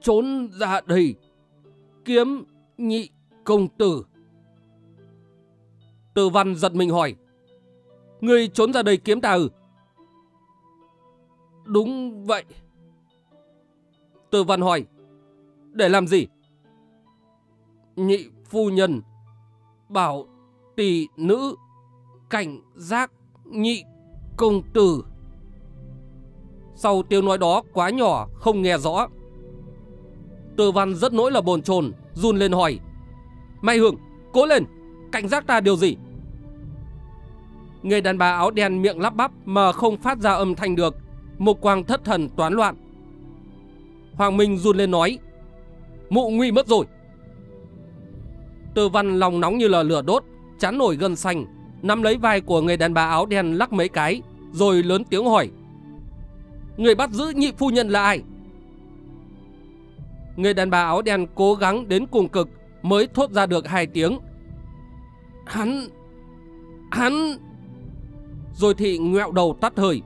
trốn ra đây, kiếm nhị công tử. Tử văn giật mình hỏi. Người trốn ra đây kiếm ta ư? Đúng vậy. Tử văn hỏi. Để làm gì? Nhị phu nhân bảo tỷ nữ cảnh giác nhị công tử. Sau tiêu nói đó quá nhỏ không nghe rõ. Tử văn rất nỗi là bồn chồn run lên hỏi. May Hương, cố lên, cảnh giác ta điều gì? Người đàn bà áo đen miệng lắp bắp mà không phát ra âm thanh được. Mục quang thất thần toán loạn. Hoàng Minh run lên nói. Mụ nguy mất rồi. Tư văn lòng nóng như là lửa đốt, chán nổi gân xanh, nắm lấy vai của người đàn bà áo đen lắc mấy cái, rồi lớn tiếng hỏi. Người bắt giữ nhị phu nhân là ai? Người đàn bà áo đen cố gắng đến cùng cực mới thốt ra được hai tiếng. Hắn... hắn... Rồi thị ngẹo đầu tắt hơi.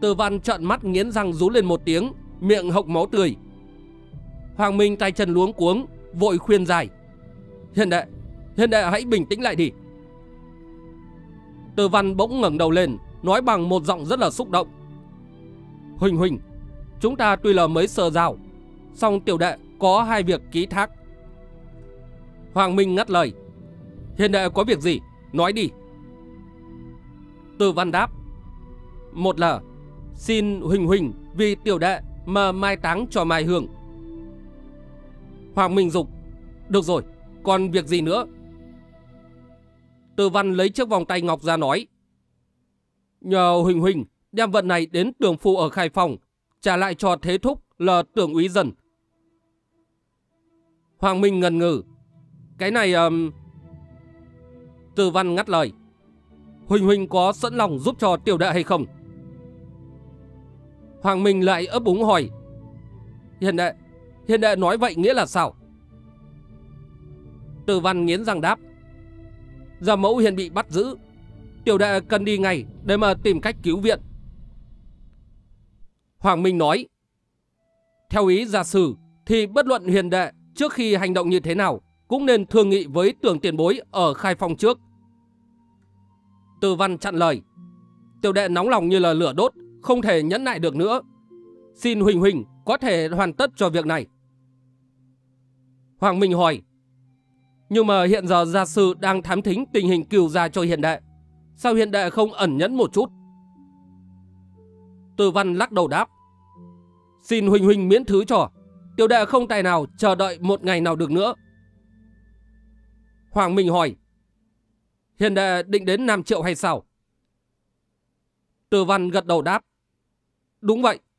Từ văn trợn mắt nghiến răng rú lên một tiếng, miệng hộc máu tươi. Hoàng Minh tay chân luống cuống, vội khuyên dài. Hiền đệ, hiền đệ hãy bình tĩnh lại đi. Từ văn bỗng ngẩng đầu lên, nói bằng một giọng rất là xúc động. Huỳnh Huỳnh, chúng ta tuy là mới sờ rào, song tiểu đệ có hai việc ký thác. Hoàng Minh ngắt lời. Hiền đệ có việc gì? Nói đi. Từ văn đáp. Một là xin Huỳnh Huỳnh vì tiểu đệ mà mai táng cho Mai Hương. Hoàng Minh Dục. Được rồi, còn việc gì nữa? Từ văn lấy chiếc vòng tay ngọc ra nói. Nhờ Huỳnh Huỳnh đem vận này đến tường phu ở Khai Phòng, trả lại cho thế thúc là tưởng úy dần. Hoàng Minh ngần ngừ. Cái này... Um... Từ văn ngắt lời. Huỳnh Huỳnh có sẵn lòng giúp cho tiểu đệ hay không? Hoàng Minh lại ấp úng hỏi. Hiền đệ, hiền đệ nói vậy nghĩa là sao? Từ văn nghiến răng đáp. Gia mẫu hiện bị bắt giữ. Tiểu đệ cần đi ngay để mà tìm cách cứu viện. Hoàng Minh nói. Theo ý giả sử thì bất luận hiền đệ trước khi hành động như thế nào cũng nên thương nghị với tường tiền bối ở khai phong trước. Từ văn chặn lời. Tiểu đệ nóng lòng như là lửa đốt, không thể nhẫn nại được nữa. Xin Huỳnh Huỳnh có thể hoàn tất cho việc này. Hoàng Minh hỏi. Nhưng mà hiện giờ gia sư đang thám thính tình hình cừu gia cho hiện đại. Sao hiện đại không ẩn nhẫn một chút? Từ văn lắc đầu đáp. Xin Huỳnh Huỳnh miễn thứ cho. Tiểu đệ không tài nào chờ đợi một ngày nào được nữa. Hoàng Minh hỏi. Hiền đệ định đến Nam Triệu hay sao? Từ văn gật đầu đáp. Đúng vậy.